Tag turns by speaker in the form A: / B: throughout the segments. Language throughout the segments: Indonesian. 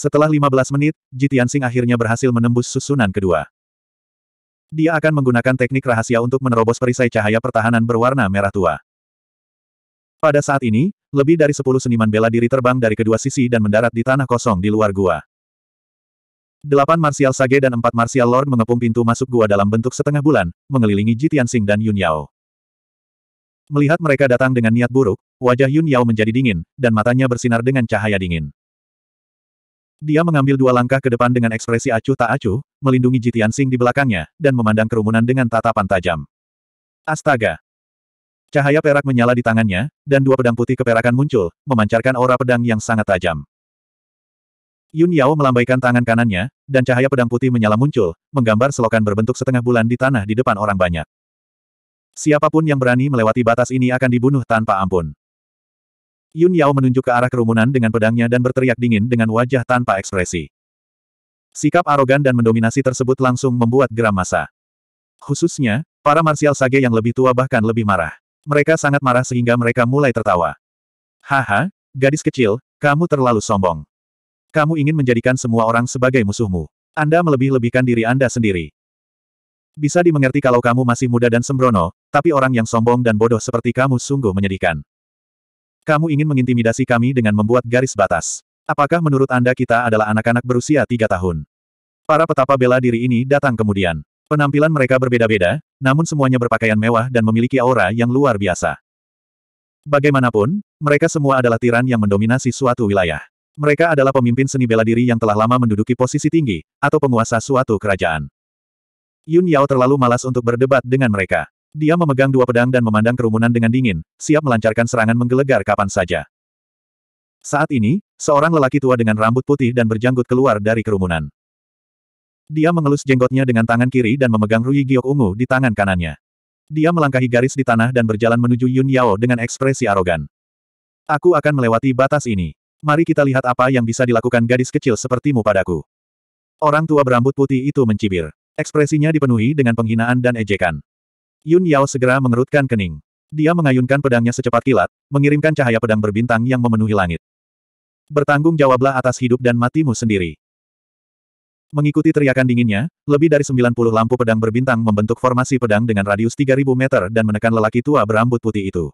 A: Setelah 15 menit, Jitian Sing akhirnya berhasil menembus susunan kedua. Dia akan menggunakan teknik rahasia untuk menerobos perisai cahaya pertahanan berwarna merah tua. Pada saat ini, lebih dari sepuluh seniman bela diri terbang dari kedua sisi dan mendarat di tanah kosong di luar gua. Delapan Martial Sage dan empat Martial Lord mengepung pintu masuk gua dalam bentuk setengah bulan, mengelilingi Jitian Sing dan Yun Yao. Melihat mereka datang dengan niat buruk, wajah Yun Yao menjadi dingin, dan matanya bersinar dengan cahaya dingin. Dia mengambil dua langkah ke depan dengan ekspresi acuh tak acuh, melindungi Jitian Sing di belakangnya, dan memandang kerumunan dengan tatapan tajam. Astaga! Cahaya perak menyala di tangannya, dan dua pedang putih keperakan muncul, memancarkan aura pedang yang sangat tajam. Yun Yao melambaikan tangan kanannya, dan cahaya pedang putih menyala muncul, menggambar selokan berbentuk setengah bulan di tanah di depan orang banyak. Siapapun yang berani melewati batas ini akan dibunuh tanpa ampun. Yun Yao menunjuk ke arah kerumunan dengan pedangnya dan berteriak dingin dengan wajah tanpa ekspresi. Sikap arogan dan mendominasi tersebut langsung membuat geram masa. Khususnya, para marsial sage yang lebih tua bahkan lebih marah. Mereka sangat marah sehingga mereka mulai tertawa. Haha, gadis kecil, kamu terlalu sombong. Kamu ingin menjadikan semua orang sebagai musuhmu. Anda melebih-lebihkan diri Anda sendiri. Bisa dimengerti kalau kamu masih muda dan sembrono, tapi orang yang sombong dan bodoh seperti kamu sungguh menyedihkan. Kamu ingin mengintimidasi kami dengan membuat garis batas. Apakah menurut Anda kita adalah anak-anak berusia tiga tahun? Para petapa bela diri ini datang kemudian. Penampilan mereka berbeda-beda, namun semuanya berpakaian mewah dan memiliki aura yang luar biasa. Bagaimanapun, mereka semua adalah tiran yang mendominasi suatu wilayah. Mereka adalah pemimpin seni bela diri yang telah lama menduduki posisi tinggi, atau penguasa suatu kerajaan. Yun Yao terlalu malas untuk berdebat dengan mereka. Dia memegang dua pedang dan memandang kerumunan dengan dingin, siap melancarkan serangan menggelegar kapan saja. Saat ini, seorang lelaki tua dengan rambut putih dan berjanggut keluar dari kerumunan. Dia mengelus jenggotnya dengan tangan kiri dan memegang Rui Giok ungu di tangan kanannya. Dia melangkahi garis di tanah dan berjalan menuju Yun Yao dengan ekspresi arogan. Aku akan melewati batas ini. Mari kita lihat apa yang bisa dilakukan gadis kecil sepertimu padaku. Orang tua berambut putih itu mencibir. Ekspresinya dipenuhi dengan penghinaan dan ejekan. Yun Yao segera mengerutkan kening. Dia mengayunkan pedangnya secepat kilat, mengirimkan cahaya pedang berbintang yang memenuhi langit. Bertanggung jawablah atas hidup dan matimu sendiri. Mengikuti teriakan dinginnya, lebih dari 90 lampu pedang berbintang membentuk formasi pedang dengan radius 3000 meter dan menekan lelaki tua berambut putih itu.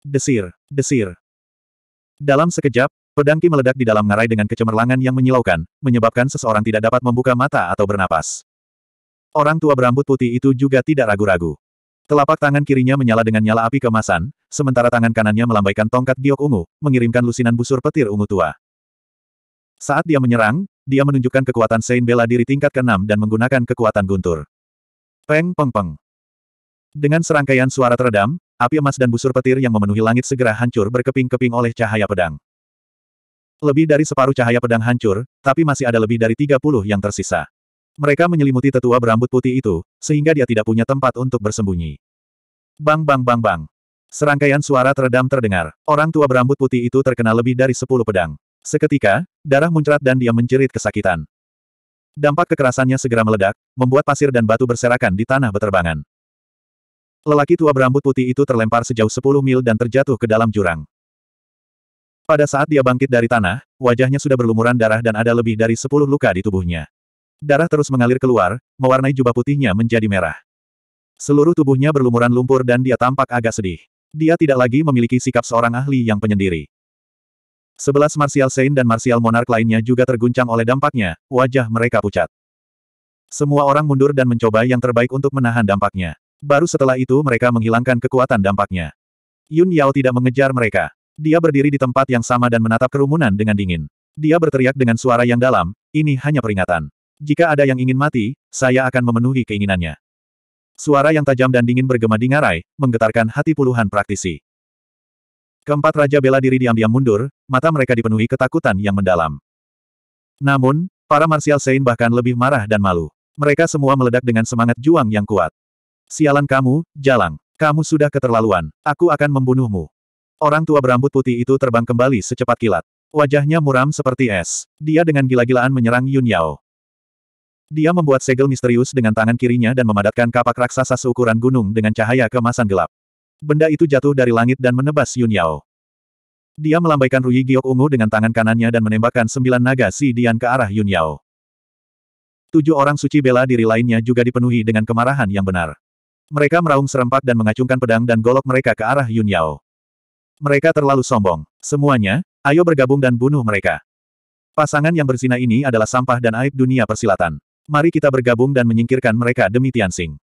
A: Desir, desir. Dalam sekejap, pedangki meledak di dalam ngarai dengan kecemerlangan yang menyilaukan, menyebabkan seseorang tidak dapat membuka mata atau bernapas. Orang tua berambut putih itu juga tidak ragu-ragu. Telapak tangan kirinya menyala dengan nyala api kemasan, sementara tangan kanannya melambaikan tongkat giok ungu, mengirimkan lusinan busur petir ungu tua. Saat dia menyerang, dia menunjukkan kekuatan Saint Bela diri tingkat ke-6 dan menggunakan kekuatan guntur. Peng peng peng. Dengan serangkaian suara teredam, api emas dan busur petir yang memenuhi langit segera hancur berkeping-keping oleh cahaya pedang. Lebih dari separuh cahaya pedang hancur, tapi masih ada lebih dari 30 yang tersisa. Mereka menyelimuti tetua berambut putih itu, sehingga dia tidak punya tempat untuk bersembunyi. Bang bang bang bang. Serangkaian suara teredam terdengar. Orang tua berambut putih itu terkena lebih dari sepuluh pedang. Seketika, darah muncrat dan dia menjerit kesakitan. Dampak kekerasannya segera meledak, membuat pasir dan batu berserakan di tanah beterbangan. Lelaki tua berambut putih itu terlempar sejauh sepuluh mil dan terjatuh ke dalam jurang. Pada saat dia bangkit dari tanah, wajahnya sudah berlumuran darah dan ada lebih dari sepuluh luka di tubuhnya. Darah terus mengalir keluar, mewarnai jubah putihnya menjadi merah. Seluruh tubuhnya berlumuran lumpur dan dia tampak agak sedih. Dia tidak lagi memiliki sikap seorang ahli yang penyendiri. Sebelas Martial Saint dan Martial Monarch lainnya juga terguncang oleh dampaknya, wajah mereka pucat. Semua orang mundur dan mencoba yang terbaik untuk menahan dampaknya. Baru setelah itu mereka menghilangkan kekuatan dampaknya. Yun Yao tidak mengejar mereka. Dia berdiri di tempat yang sama dan menatap kerumunan dengan dingin. Dia berteriak dengan suara yang dalam, ini hanya peringatan. Jika ada yang ingin mati, saya akan memenuhi keinginannya. Suara yang tajam dan dingin bergema di ngarai, menggetarkan hati puluhan praktisi. Keempat Raja bela diri diam-diam mundur, mata mereka dipenuhi ketakutan yang mendalam. Namun, para Marsial Sein bahkan lebih marah dan malu. Mereka semua meledak dengan semangat juang yang kuat. Sialan kamu, Jalang. Kamu sudah keterlaluan. Aku akan membunuhmu. Orang tua berambut putih itu terbang kembali secepat kilat. Wajahnya muram seperti es. Dia dengan gila-gilaan menyerang Yun Yao. Dia membuat segel misterius dengan tangan kirinya dan memadatkan kapak raksasa seukuran gunung dengan cahaya kemasan gelap. Benda itu jatuh dari langit dan menebas Yun Yao. Dia melambaikan Rui Giok Ungu dengan tangan kanannya dan menembakkan sembilan naga si Dian ke arah Yun Yao. Tujuh orang suci bela diri lainnya juga dipenuhi dengan kemarahan yang benar. Mereka meraung serempak dan mengacungkan pedang dan golok mereka ke arah Yun Yao. Mereka terlalu sombong. Semuanya, ayo bergabung dan bunuh mereka. Pasangan yang berzina ini adalah sampah dan aib dunia persilatan. Mari kita bergabung dan menyingkirkan mereka demi Tianxing.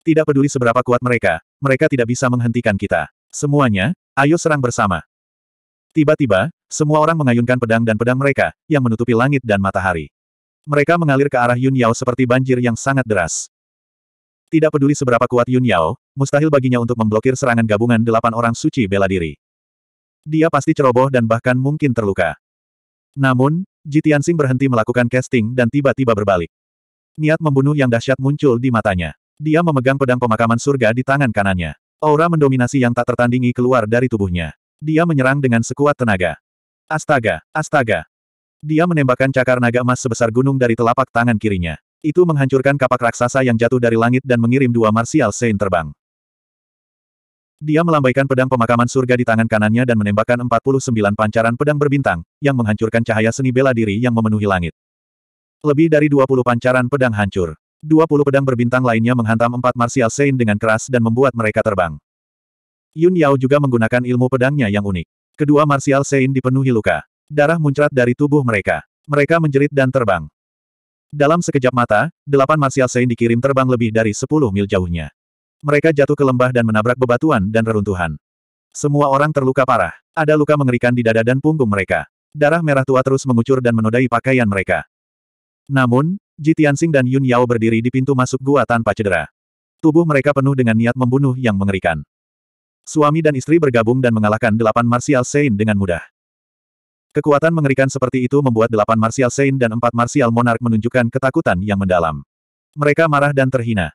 A: Tidak peduli seberapa kuat mereka, mereka tidak bisa menghentikan kita. Semuanya, ayo serang bersama. Tiba-tiba, semua orang mengayunkan pedang dan pedang mereka, yang menutupi langit dan matahari. Mereka mengalir ke arah Yun Yao seperti banjir yang sangat deras. Tidak peduli seberapa kuat Yun Yao, mustahil baginya untuk memblokir serangan gabungan delapan orang suci bela diri. Dia pasti ceroboh dan bahkan mungkin terluka. Namun, Jitiansing berhenti melakukan casting dan tiba-tiba berbalik. Niat membunuh yang dahsyat muncul di matanya. Dia memegang pedang pemakaman surga di tangan kanannya. Aura mendominasi yang tak tertandingi keluar dari tubuhnya. Dia menyerang dengan sekuat tenaga. Astaga, astaga. Dia menembakkan cakar naga emas sebesar gunung dari telapak tangan kirinya. Itu menghancurkan kapak raksasa yang jatuh dari langit dan mengirim dua martial saint terbang. Dia melambaikan pedang pemakaman surga di tangan kanannya dan menembakkan 49 pancaran pedang berbintang, yang menghancurkan cahaya seni bela diri yang memenuhi langit. Lebih dari 20 pancaran pedang hancur. 20 pedang berbintang lainnya menghantam empat Martial Saint dengan keras dan membuat mereka terbang. Yun Yao juga menggunakan ilmu pedangnya yang unik. Kedua Martial Saint dipenuhi luka. Darah muncrat dari tubuh mereka. Mereka menjerit dan terbang. Dalam sekejap mata, delapan Martial Saint dikirim terbang lebih dari 10 mil jauhnya. Mereka jatuh ke lembah dan menabrak bebatuan dan reruntuhan. Semua orang terluka parah. Ada luka mengerikan di dada dan punggung mereka. Darah merah tua terus mengucur dan menodai pakaian mereka. Namun, Ji Tianxing dan Yun Yao berdiri di pintu masuk gua tanpa cedera. Tubuh mereka penuh dengan niat membunuh yang mengerikan. Suami dan istri bergabung dan mengalahkan delapan Martial Sein dengan mudah. Kekuatan mengerikan seperti itu membuat delapan Martial Sein dan empat Martial Monarch menunjukkan ketakutan yang mendalam. Mereka marah dan terhina.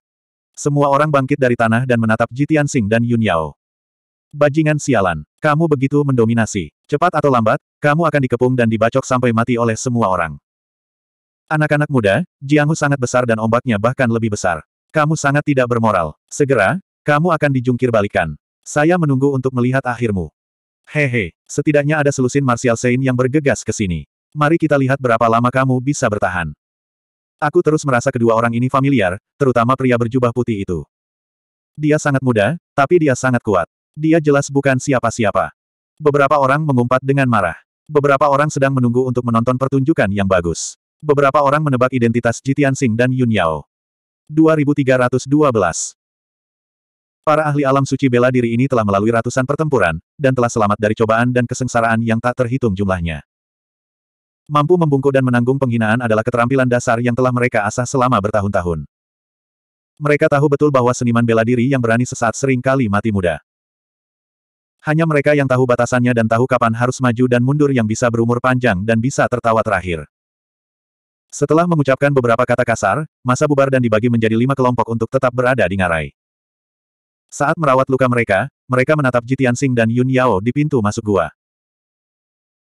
A: Semua orang bangkit dari tanah dan menatap Ji Tianxing dan Yun Yao. Bajingan sialan, kamu begitu mendominasi. Cepat atau lambat, kamu akan dikepung dan dibacok sampai mati oleh semua orang. Anak-anak muda, Jianghu sangat besar dan ombaknya bahkan lebih besar. Kamu sangat tidak bermoral. Segera, kamu akan dijungkir balikan. Saya menunggu untuk melihat akhirmu. Hehe, setidaknya ada selusin Martial Sein yang bergegas ke sini. Mari kita lihat berapa lama kamu bisa bertahan. Aku terus merasa kedua orang ini familiar, terutama pria berjubah putih itu. Dia sangat muda, tapi dia sangat kuat. Dia jelas bukan siapa-siapa. Beberapa orang mengumpat dengan marah. Beberapa orang sedang menunggu untuk menonton pertunjukan yang bagus. Beberapa orang menebak identitas Jitian Sing dan Yun Yao. 2312 Para ahli alam suci bela diri ini telah melalui ratusan pertempuran, dan telah selamat dari cobaan dan kesengsaraan yang tak terhitung jumlahnya. Mampu membungkuk dan menanggung penghinaan adalah keterampilan dasar yang telah mereka asah selama bertahun-tahun. Mereka tahu betul bahwa seniman bela diri yang berani sesaat seringkali mati muda. Hanya mereka yang tahu batasannya dan tahu kapan harus maju dan mundur yang bisa berumur panjang dan bisa tertawa terakhir. Setelah mengucapkan beberapa kata kasar, masa bubar dan dibagi menjadi lima kelompok untuk tetap berada di ngarai. Saat merawat luka mereka, mereka menatap Jitian Sing dan Yun Yao di pintu masuk gua.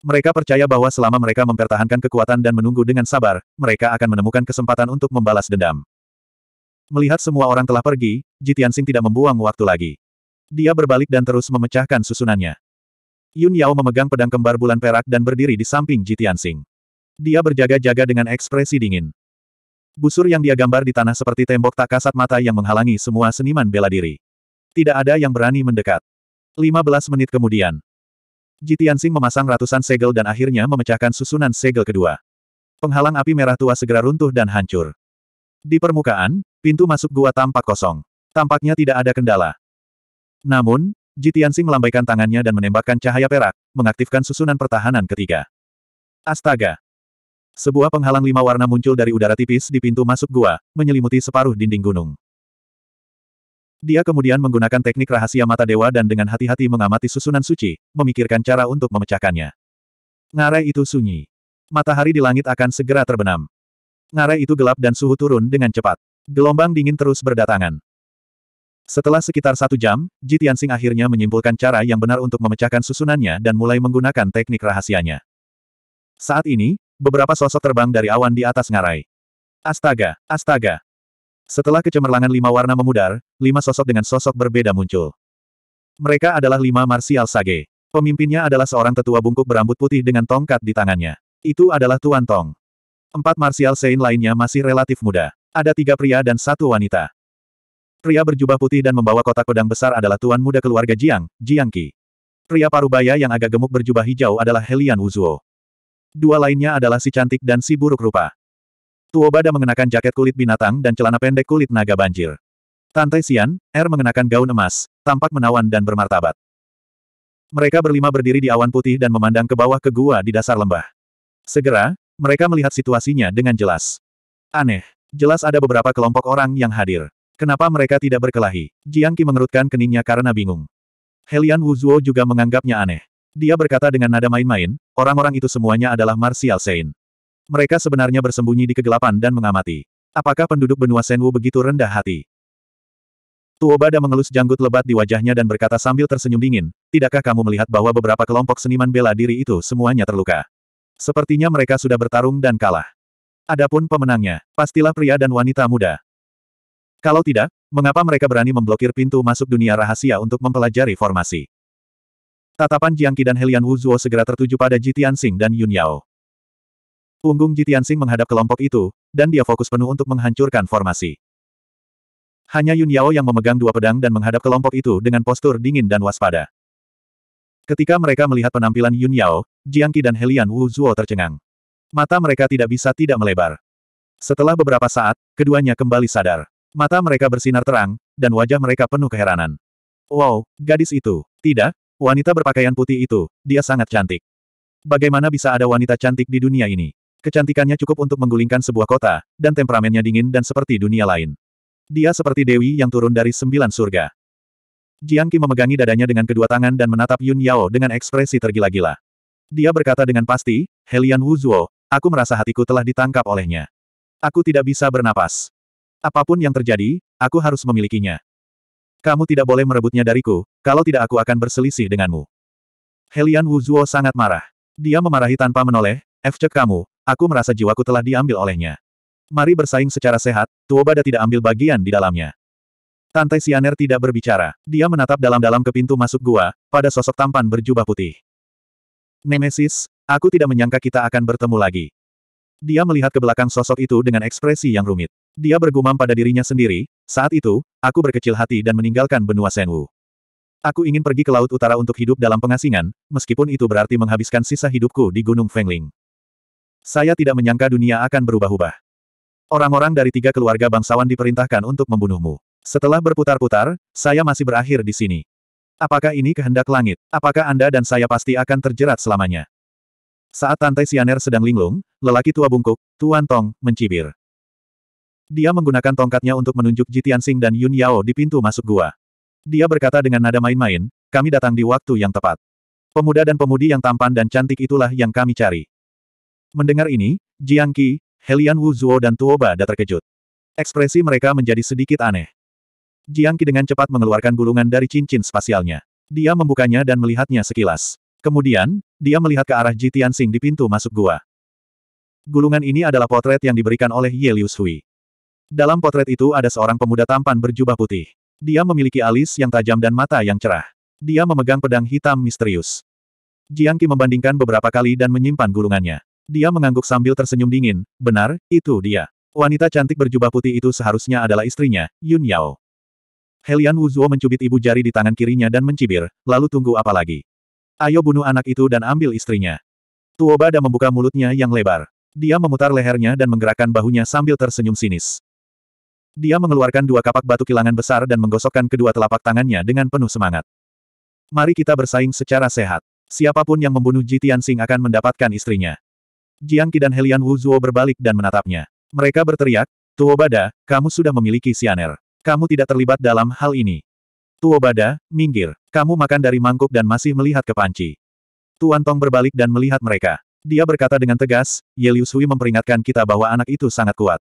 A: Mereka percaya bahwa selama mereka mempertahankan kekuatan dan menunggu dengan sabar, mereka akan menemukan kesempatan untuk membalas dendam. Melihat semua orang telah pergi, Jitian Sing tidak membuang waktu lagi. Dia berbalik dan terus memecahkan susunannya. Yun Yao memegang pedang kembar bulan perak dan berdiri di samping Jitian Sing. Dia berjaga-jaga dengan ekspresi dingin. Busur yang dia gambar di tanah seperti tembok tak kasat mata yang menghalangi semua seniman bela diri. Tidak ada yang berani mendekat. 15 menit kemudian. Jitiansing memasang ratusan segel dan akhirnya memecahkan susunan segel kedua. Penghalang api merah tua segera runtuh dan hancur. Di permukaan, pintu masuk gua tampak kosong. Tampaknya tidak ada kendala. Namun, Jitiansing melambaikan tangannya dan menembakkan cahaya perak, mengaktifkan susunan pertahanan ketiga. Astaga! Sebuah penghalang lima warna muncul dari udara tipis di pintu masuk gua, menyelimuti separuh dinding gunung. Dia kemudian menggunakan teknik rahasia mata dewa dan dengan hati-hati mengamati susunan suci, memikirkan cara untuk memecahkannya. Ngarai itu sunyi. Matahari di langit akan segera terbenam. Ngarai itu gelap dan suhu turun dengan cepat. Gelombang dingin terus berdatangan. Setelah sekitar satu jam, Jitian Sing akhirnya menyimpulkan cara yang benar untuk memecahkan susunannya dan mulai menggunakan teknik rahasianya. Saat ini, beberapa sosok terbang dari awan di atas ngarai. Astaga, astaga. Setelah kecemerlangan lima warna memudar, lima sosok dengan sosok berbeda muncul. Mereka adalah lima Marsial Sage. Pemimpinnya adalah seorang tetua bungkuk berambut putih dengan tongkat di tangannya. Itu adalah Tuan Tong. Empat Marsial Sein lainnya masih relatif muda. Ada tiga pria dan satu wanita. Pria berjubah putih dan membawa kotak pedang besar adalah tuan muda keluarga Jiang, Jiang Qi. Pria parubaya yang agak gemuk berjubah hijau adalah Helian Wuzuo. Dua lainnya adalah si cantik dan si buruk rupa. Tuobada mengenakan jaket kulit binatang dan celana pendek kulit naga banjir. Tante Xian, Er mengenakan gaun emas, tampak menawan dan bermartabat. Mereka berlima berdiri di awan putih dan memandang ke bawah ke gua di dasar lembah. Segera, mereka melihat situasinya dengan jelas. Aneh, jelas ada beberapa kelompok orang yang hadir. Kenapa mereka tidak berkelahi? Jiang Qi mengerutkan keningnya karena bingung. Helian Wuzuo juga menganggapnya aneh. Dia berkata dengan nada main-main, orang-orang itu semuanya adalah Martial Sein. Mereka sebenarnya bersembunyi di kegelapan dan mengamati. Apakah penduduk benua Senwu begitu rendah hati? Tuobada mengelus janggut lebat di wajahnya dan berkata sambil tersenyum dingin, tidakkah kamu melihat bahwa beberapa kelompok seniman bela diri itu semuanya terluka? Sepertinya mereka sudah bertarung dan kalah. Adapun pemenangnya, pastilah pria dan wanita muda. Kalau tidak, mengapa mereka berani memblokir pintu masuk dunia rahasia untuk mempelajari formasi? Tatapan Jiangqi dan Helian Wu Zuo segera tertuju pada Tianxing dan Yun Yao. Punggung Tianxing menghadap kelompok itu, dan dia fokus penuh untuk menghancurkan formasi. Hanya Yun Yao yang memegang dua pedang dan menghadap kelompok itu dengan postur dingin dan waspada. Ketika mereka melihat penampilan Yun Yao, Jiangqi dan Helian Wu Zuo tercengang. Mata mereka tidak bisa tidak melebar. Setelah beberapa saat, keduanya kembali sadar. Mata mereka bersinar terang, dan wajah mereka penuh keheranan. Wow, gadis itu. Tidak, Wanita berpakaian putih itu, dia sangat cantik. Bagaimana bisa ada wanita cantik di dunia ini? Kecantikannya cukup untuk menggulingkan sebuah kota, dan temperamennya dingin dan seperti dunia lain. Dia seperti dewi yang turun dari sembilan surga. Jiang Qi memegangi dadanya dengan kedua tangan dan menatap Yun Yao dengan ekspresi tergila-gila. Dia berkata dengan pasti, Helian Wu Zhuo, aku merasa hatiku telah ditangkap olehnya. Aku tidak bisa bernapas. Apapun yang terjadi, aku harus memilikinya. Kamu tidak boleh merebutnya dariku, kalau tidak aku akan berselisih denganmu. Helian Wuzuo sangat marah. Dia memarahi tanpa menoleh, Cek kamu, aku merasa jiwaku telah diambil olehnya. Mari bersaing secara sehat, Tuobada tidak ambil bagian di dalamnya. Tante Sianer tidak berbicara. Dia menatap dalam-dalam ke pintu masuk gua, pada sosok tampan berjubah putih. Nemesis, aku tidak menyangka kita akan bertemu lagi. Dia melihat ke belakang sosok itu dengan ekspresi yang rumit. Dia bergumam pada dirinya sendiri, saat itu, aku berkecil hati dan meninggalkan benua Senwu. Aku ingin pergi ke Laut Utara untuk hidup dalam pengasingan, meskipun itu berarti menghabiskan sisa hidupku di Gunung Fengling. Saya tidak menyangka dunia akan berubah-ubah. Orang-orang dari tiga keluarga bangsawan diperintahkan untuk membunuhmu. Setelah berputar-putar, saya masih berakhir di sini. Apakah ini kehendak langit? Apakah Anda dan saya pasti akan terjerat selamanya? Saat Tante Sianer sedang linglung, Lelaki tua bungkuk, Tuan Tong, mencibir. Dia menggunakan tongkatnya untuk menunjuk Jitian Sing dan Yun Yao di pintu masuk gua. Dia berkata dengan nada main-main, kami datang di waktu yang tepat. Pemuda dan pemudi yang tampan dan cantik itulah yang kami cari. Mendengar ini, Jiang Qi, Helian Wu Zuo dan Tuoba Bada terkejut. Ekspresi mereka menjadi sedikit aneh. Jiang Qi dengan cepat mengeluarkan gulungan dari cincin spasialnya. Dia membukanya dan melihatnya sekilas. Kemudian, dia melihat ke arah Ji Tianxing di pintu masuk gua. Gulungan ini adalah potret yang diberikan oleh Ye Liu Sui. Dalam potret itu ada seorang pemuda tampan berjubah putih. Dia memiliki alis yang tajam dan mata yang cerah. Dia memegang pedang hitam misterius. Jiang Qi membandingkan beberapa kali dan menyimpan gulungannya. Dia mengangguk sambil tersenyum dingin, benar, itu dia. Wanita cantik berjubah putih itu seharusnya adalah istrinya, Yun Yao. Helian Wuzuo mencubit ibu jari di tangan kirinya dan mencibir, lalu tunggu apa lagi? Ayo bunuh anak itu dan ambil istrinya. Tuobada membuka mulutnya yang lebar. Dia memutar lehernya dan menggerakkan bahunya sambil tersenyum sinis. Dia mengeluarkan dua kapak batu kilangan besar dan menggosokkan kedua telapak tangannya dengan penuh semangat. Mari kita bersaing secara sehat. Siapapun yang membunuh Ji Tianxing akan mendapatkan istrinya. Jiang Qi dan Helian Wu Zuo berbalik dan menatapnya. Mereka berteriak, Tuo Bada, kamu sudah memiliki Xianer. Kamu tidak terlibat dalam hal ini. Tuo Bada, minggir. Kamu makan dari mangkuk dan masih melihat ke panci. Tuan Tong berbalik dan melihat mereka. Dia berkata dengan tegas, Ye Liu memperingatkan kita bahwa anak itu sangat kuat.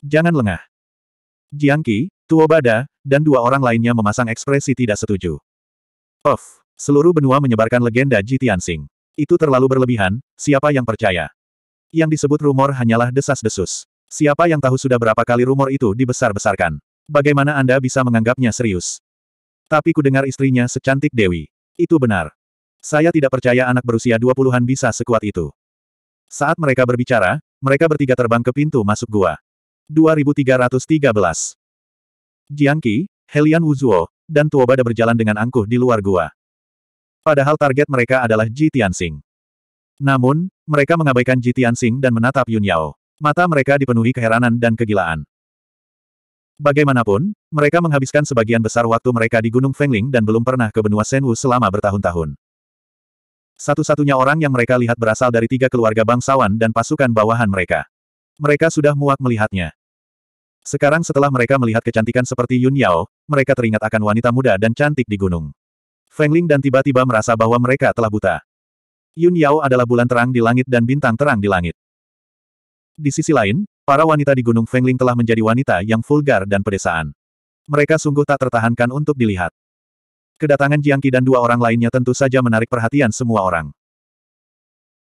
A: Jangan lengah. Jiang Qi, Tuo Bada, dan dua orang lainnya memasang ekspresi tidak setuju. Of, seluruh benua menyebarkan legenda Ji Tianxing. Itu terlalu berlebihan, siapa yang percaya? Yang disebut rumor hanyalah desas-desus. Siapa yang tahu sudah berapa kali rumor itu dibesar-besarkan? Bagaimana Anda bisa menganggapnya serius? Tapi ku dengar istrinya secantik Dewi. Itu benar. Saya tidak percaya anak berusia 20-an bisa sekuat itu. Saat mereka berbicara, mereka bertiga terbang ke pintu masuk gua. 2313 Jiang Qi, Helian Wuzuo, dan Tuo berjalan dengan angkuh di luar gua. Padahal target mereka adalah Ji Tianxing. Namun, mereka mengabaikan Ji Tianxing dan menatap Yun Yao. Mata mereka dipenuhi keheranan dan kegilaan. Bagaimanapun, mereka menghabiskan sebagian besar waktu mereka di Gunung Fengling dan belum pernah ke benua Senwu selama bertahun-tahun. Satu-satunya orang yang mereka lihat berasal dari tiga keluarga bangsawan dan pasukan bawahan mereka. Mereka sudah muak melihatnya. Sekarang setelah mereka melihat kecantikan seperti Yun Yao, mereka teringat akan wanita muda dan cantik di gunung. Feng Ling dan tiba-tiba merasa bahwa mereka telah buta. Yun Yao adalah bulan terang di langit dan bintang terang di langit. Di sisi lain, para wanita di Gunung Feng Ling telah menjadi wanita yang vulgar dan pedesaan. Mereka sungguh tak tertahankan untuk dilihat. Kedatangan Jiang Qi dan dua orang lainnya tentu saja menarik perhatian semua orang.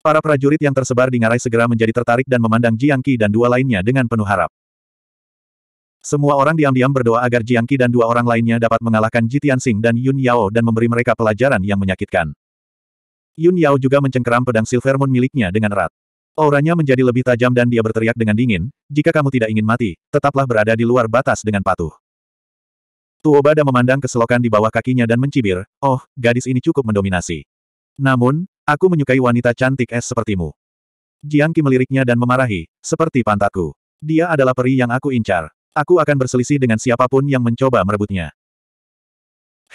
A: Para prajurit yang tersebar di ngarai segera menjadi tertarik dan memandang Jiang Qi dan dua lainnya dengan penuh harap. Semua orang diam-diam berdoa agar Jiang Qi dan dua orang lainnya dapat mengalahkan Ji Tianxing dan Yun Yao dan memberi mereka pelajaran yang menyakitkan. Yun Yao juga mencengkeram pedang Silver Moon miliknya dengan erat. Auranya menjadi lebih tajam dan dia berteriak dengan dingin, jika kamu tidak ingin mati, tetaplah berada di luar batas dengan patuh. Tuobada memandang keselokan di bawah kakinya dan mencibir, oh, gadis ini cukup mendominasi. Namun, aku menyukai wanita cantik es sepertimu. Jiang Qi meliriknya dan memarahi, seperti pantatku. Dia adalah peri yang aku incar. Aku akan berselisih dengan siapapun yang mencoba merebutnya.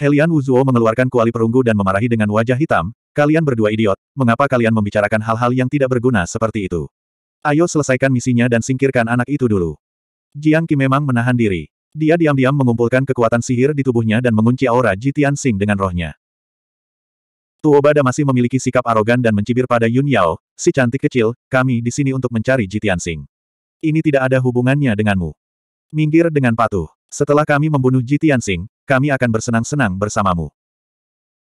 A: Helian Wuzuo mengeluarkan kuali perunggu dan memarahi dengan wajah hitam, kalian berdua idiot, mengapa kalian membicarakan hal-hal yang tidak berguna seperti itu? Ayo selesaikan misinya dan singkirkan anak itu dulu. Jiang Qi memang menahan diri. Dia diam-diam mengumpulkan kekuatan sihir di tubuhnya dan mengunci aura Jitian Xing dengan rohnya. Tuobada masih memiliki sikap arogan dan mencibir pada Yun Yao, si cantik kecil, kami di sini untuk mencari Jitian Xing. Ini tidak ada hubungannya denganmu. Minggir dengan patuh. Setelah kami membunuh Jitian Xing, kami akan bersenang-senang bersamamu.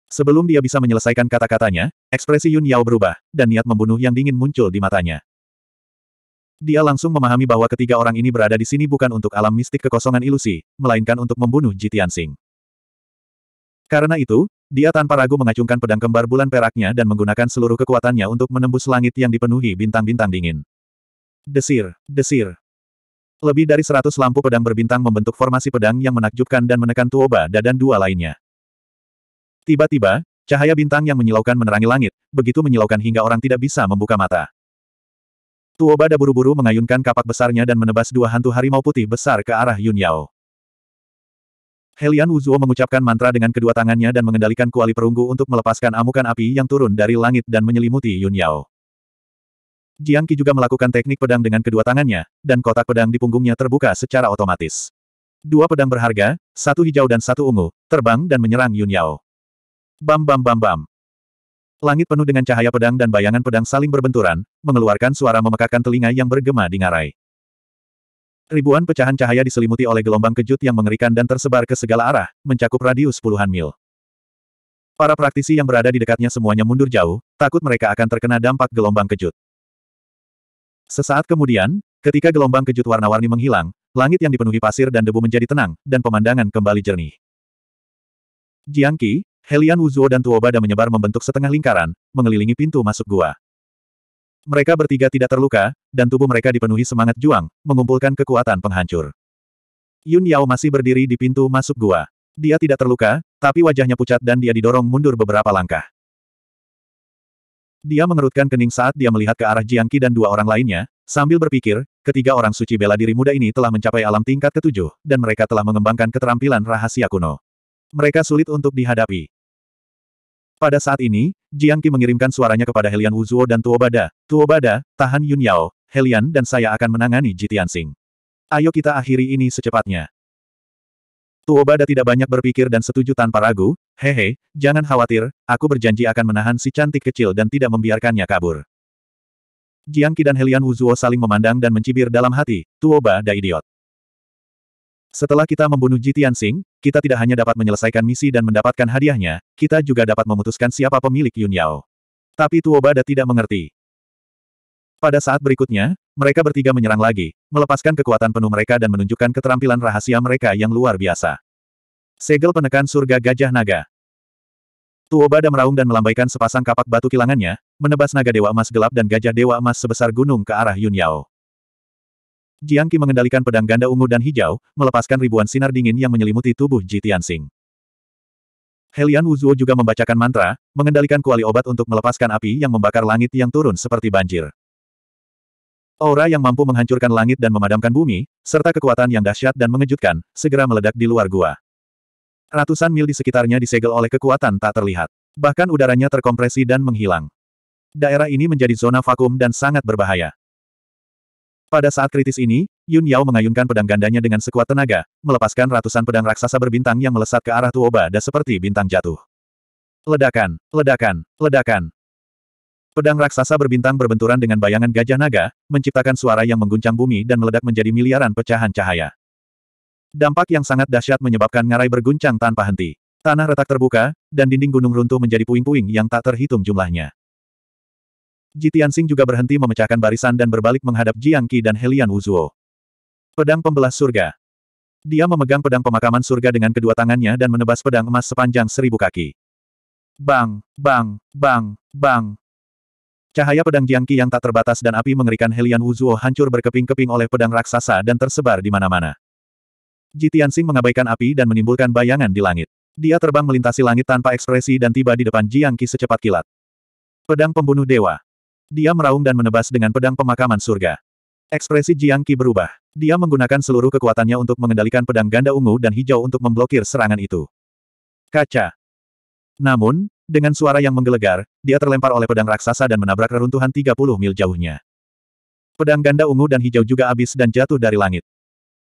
A: Sebelum dia bisa menyelesaikan kata-katanya, ekspresi Yun Yao berubah, dan niat membunuh yang dingin muncul di matanya. Dia langsung memahami bahwa ketiga orang ini berada di sini bukan untuk alam mistik kekosongan ilusi, melainkan untuk membunuh Jitian Sing. Karena itu, dia tanpa ragu mengacungkan pedang kembar bulan peraknya dan menggunakan seluruh kekuatannya untuk menembus langit yang dipenuhi bintang-bintang dingin. Desir, desir. Lebih dari seratus lampu pedang berbintang membentuk formasi pedang yang menakjubkan dan menekan Tuoba dan dua lainnya. Tiba-tiba, cahaya bintang yang menyilaukan menerangi langit, begitu menyilaukan hingga orang tidak bisa membuka mata. Tuobada buru-buru mengayunkan kapak besarnya dan menebas dua hantu harimau putih besar ke arah Yun Yao. Helian Wuzuo mengucapkan mantra dengan kedua tangannya dan mengendalikan kuali perunggu untuk melepaskan amukan api yang turun dari langit dan menyelimuti Yun Yao. Jiang Qi juga melakukan teknik pedang dengan kedua tangannya, dan kotak pedang di punggungnya terbuka secara otomatis. Dua pedang berharga, satu hijau dan satu ungu, terbang dan menyerang Yun Yao. Bam bam bam bam. Langit penuh dengan cahaya pedang dan bayangan pedang saling berbenturan, mengeluarkan suara memekakan telinga yang bergema di ngarai. Ribuan pecahan cahaya diselimuti oleh gelombang kejut yang mengerikan dan tersebar ke segala arah, mencakup radius puluhan mil. Para praktisi yang berada di dekatnya semuanya mundur jauh, takut mereka akan terkena dampak gelombang kejut. Sesaat kemudian, ketika gelombang kejut warna-warni menghilang, langit yang dipenuhi pasir dan debu menjadi tenang, dan pemandangan kembali jernih. Jiang Helian Wuzuo dan Tuobada menyebar membentuk setengah lingkaran, mengelilingi pintu masuk gua. Mereka bertiga tidak terluka, dan tubuh mereka dipenuhi semangat juang, mengumpulkan kekuatan penghancur. Yun Yao masih berdiri di pintu masuk gua. Dia tidak terluka, tapi wajahnya pucat dan dia didorong mundur beberapa langkah. Dia mengerutkan kening saat dia melihat ke arah Jiangqi dan dua orang lainnya, sambil berpikir, ketiga orang suci bela diri muda ini telah mencapai alam tingkat ketujuh, dan mereka telah mengembangkan keterampilan rahasia kuno mereka sulit untuk dihadapi. Pada saat ini, Jiang Qi mengirimkan suaranya kepada Helian Wuzuo dan Tuobada. Tuobada, tahan Yun Yao, Helian dan saya akan menangani Jitian Sing. Ayo kita akhiri ini secepatnya. Tuobada tidak banyak berpikir dan setuju tanpa ragu, hehe, jangan khawatir, aku berjanji akan menahan si cantik kecil dan tidak membiarkannya kabur. Jiang Qi dan Helian Wuzuo saling memandang dan mencibir dalam hati, Tuobada idiot. Setelah kita membunuh Jitian Sing, kita tidak hanya dapat menyelesaikan misi dan mendapatkan hadiahnya, kita juga dapat memutuskan siapa pemilik Yun Yao. Tapi Tuobada tidak mengerti. Pada saat berikutnya, mereka bertiga menyerang lagi, melepaskan kekuatan penuh mereka dan menunjukkan keterampilan rahasia mereka yang luar biasa. Segel penekan surga gajah naga. Tuobada meraung dan melambaikan sepasang kapak batu kilangannya, menebas naga dewa emas gelap dan gajah dewa emas sebesar gunung ke arah Yun Yao. Jiang Qi mengendalikan pedang ganda ungu dan hijau, melepaskan ribuan sinar dingin yang menyelimuti tubuh Ji Tianxing. Helian Wuzuo juga membacakan mantra, mengendalikan kuali obat untuk melepaskan api yang membakar langit yang turun seperti banjir. Aura yang mampu menghancurkan langit dan memadamkan bumi, serta kekuatan yang dahsyat dan mengejutkan, segera meledak di luar gua. Ratusan mil di sekitarnya disegel oleh kekuatan tak terlihat. Bahkan udaranya terkompresi dan menghilang. Daerah ini menjadi zona vakum dan sangat berbahaya. Pada saat kritis ini, Yun Yao mengayunkan pedang gandanya dengan sekuat tenaga, melepaskan ratusan pedang raksasa berbintang yang melesat ke arah Tuoba dan seperti bintang jatuh. Ledakan, ledakan, ledakan. Pedang raksasa berbintang berbenturan dengan bayangan gajah naga, menciptakan suara yang mengguncang bumi dan meledak menjadi miliaran pecahan cahaya. Dampak yang sangat dahsyat menyebabkan ngarai berguncang tanpa henti. Tanah retak terbuka, dan dinding gunung runtuh menjadi puing-puing yang tak terhitung jumlahnya. Ji Tianxing juga berhenti memecahkan barisan dan berbalik menghadap Jiang Qi dan Helian Wuzuo. Pedang Pembelah Surga Dia memegang pedang pemakaman surga dengan kedua tangannya dan menebas pedang emas sepanjang seribu kaki. Bang, bang, bang, bang. Cahaya pedang Jiang Qi yang tak terbatas dan api mengerikan Helian Wuzuo hancur berkeping-keping oleh pedang raksasa dan tersebar di mana-mana. Ji Tianxing mengabaikan api dan menimbulkan bayangan di langit. Dia terbang melintasi langit tanpa ekspresi dan tiba di depan Jiang Qi secepat kilat. Pedang Pembunuh Dewa dia meraung dan menebas dengan pedang pemakaman surga. Ekspresi Jiang Qi berubah. Dia menggunakan seluruh kekuatannya untuk mengendalikan pedang ganda ungu dan hijau untuk memblokir serangan itu. Kaca. Namun, dengan suara yang menggelegar, dia terlempar oleh pedang raksasa dan menabrak reruntuhan 30 mil jauhnya. Pedang ganda ungu dan hijau juga habis dan jatuh dari langit.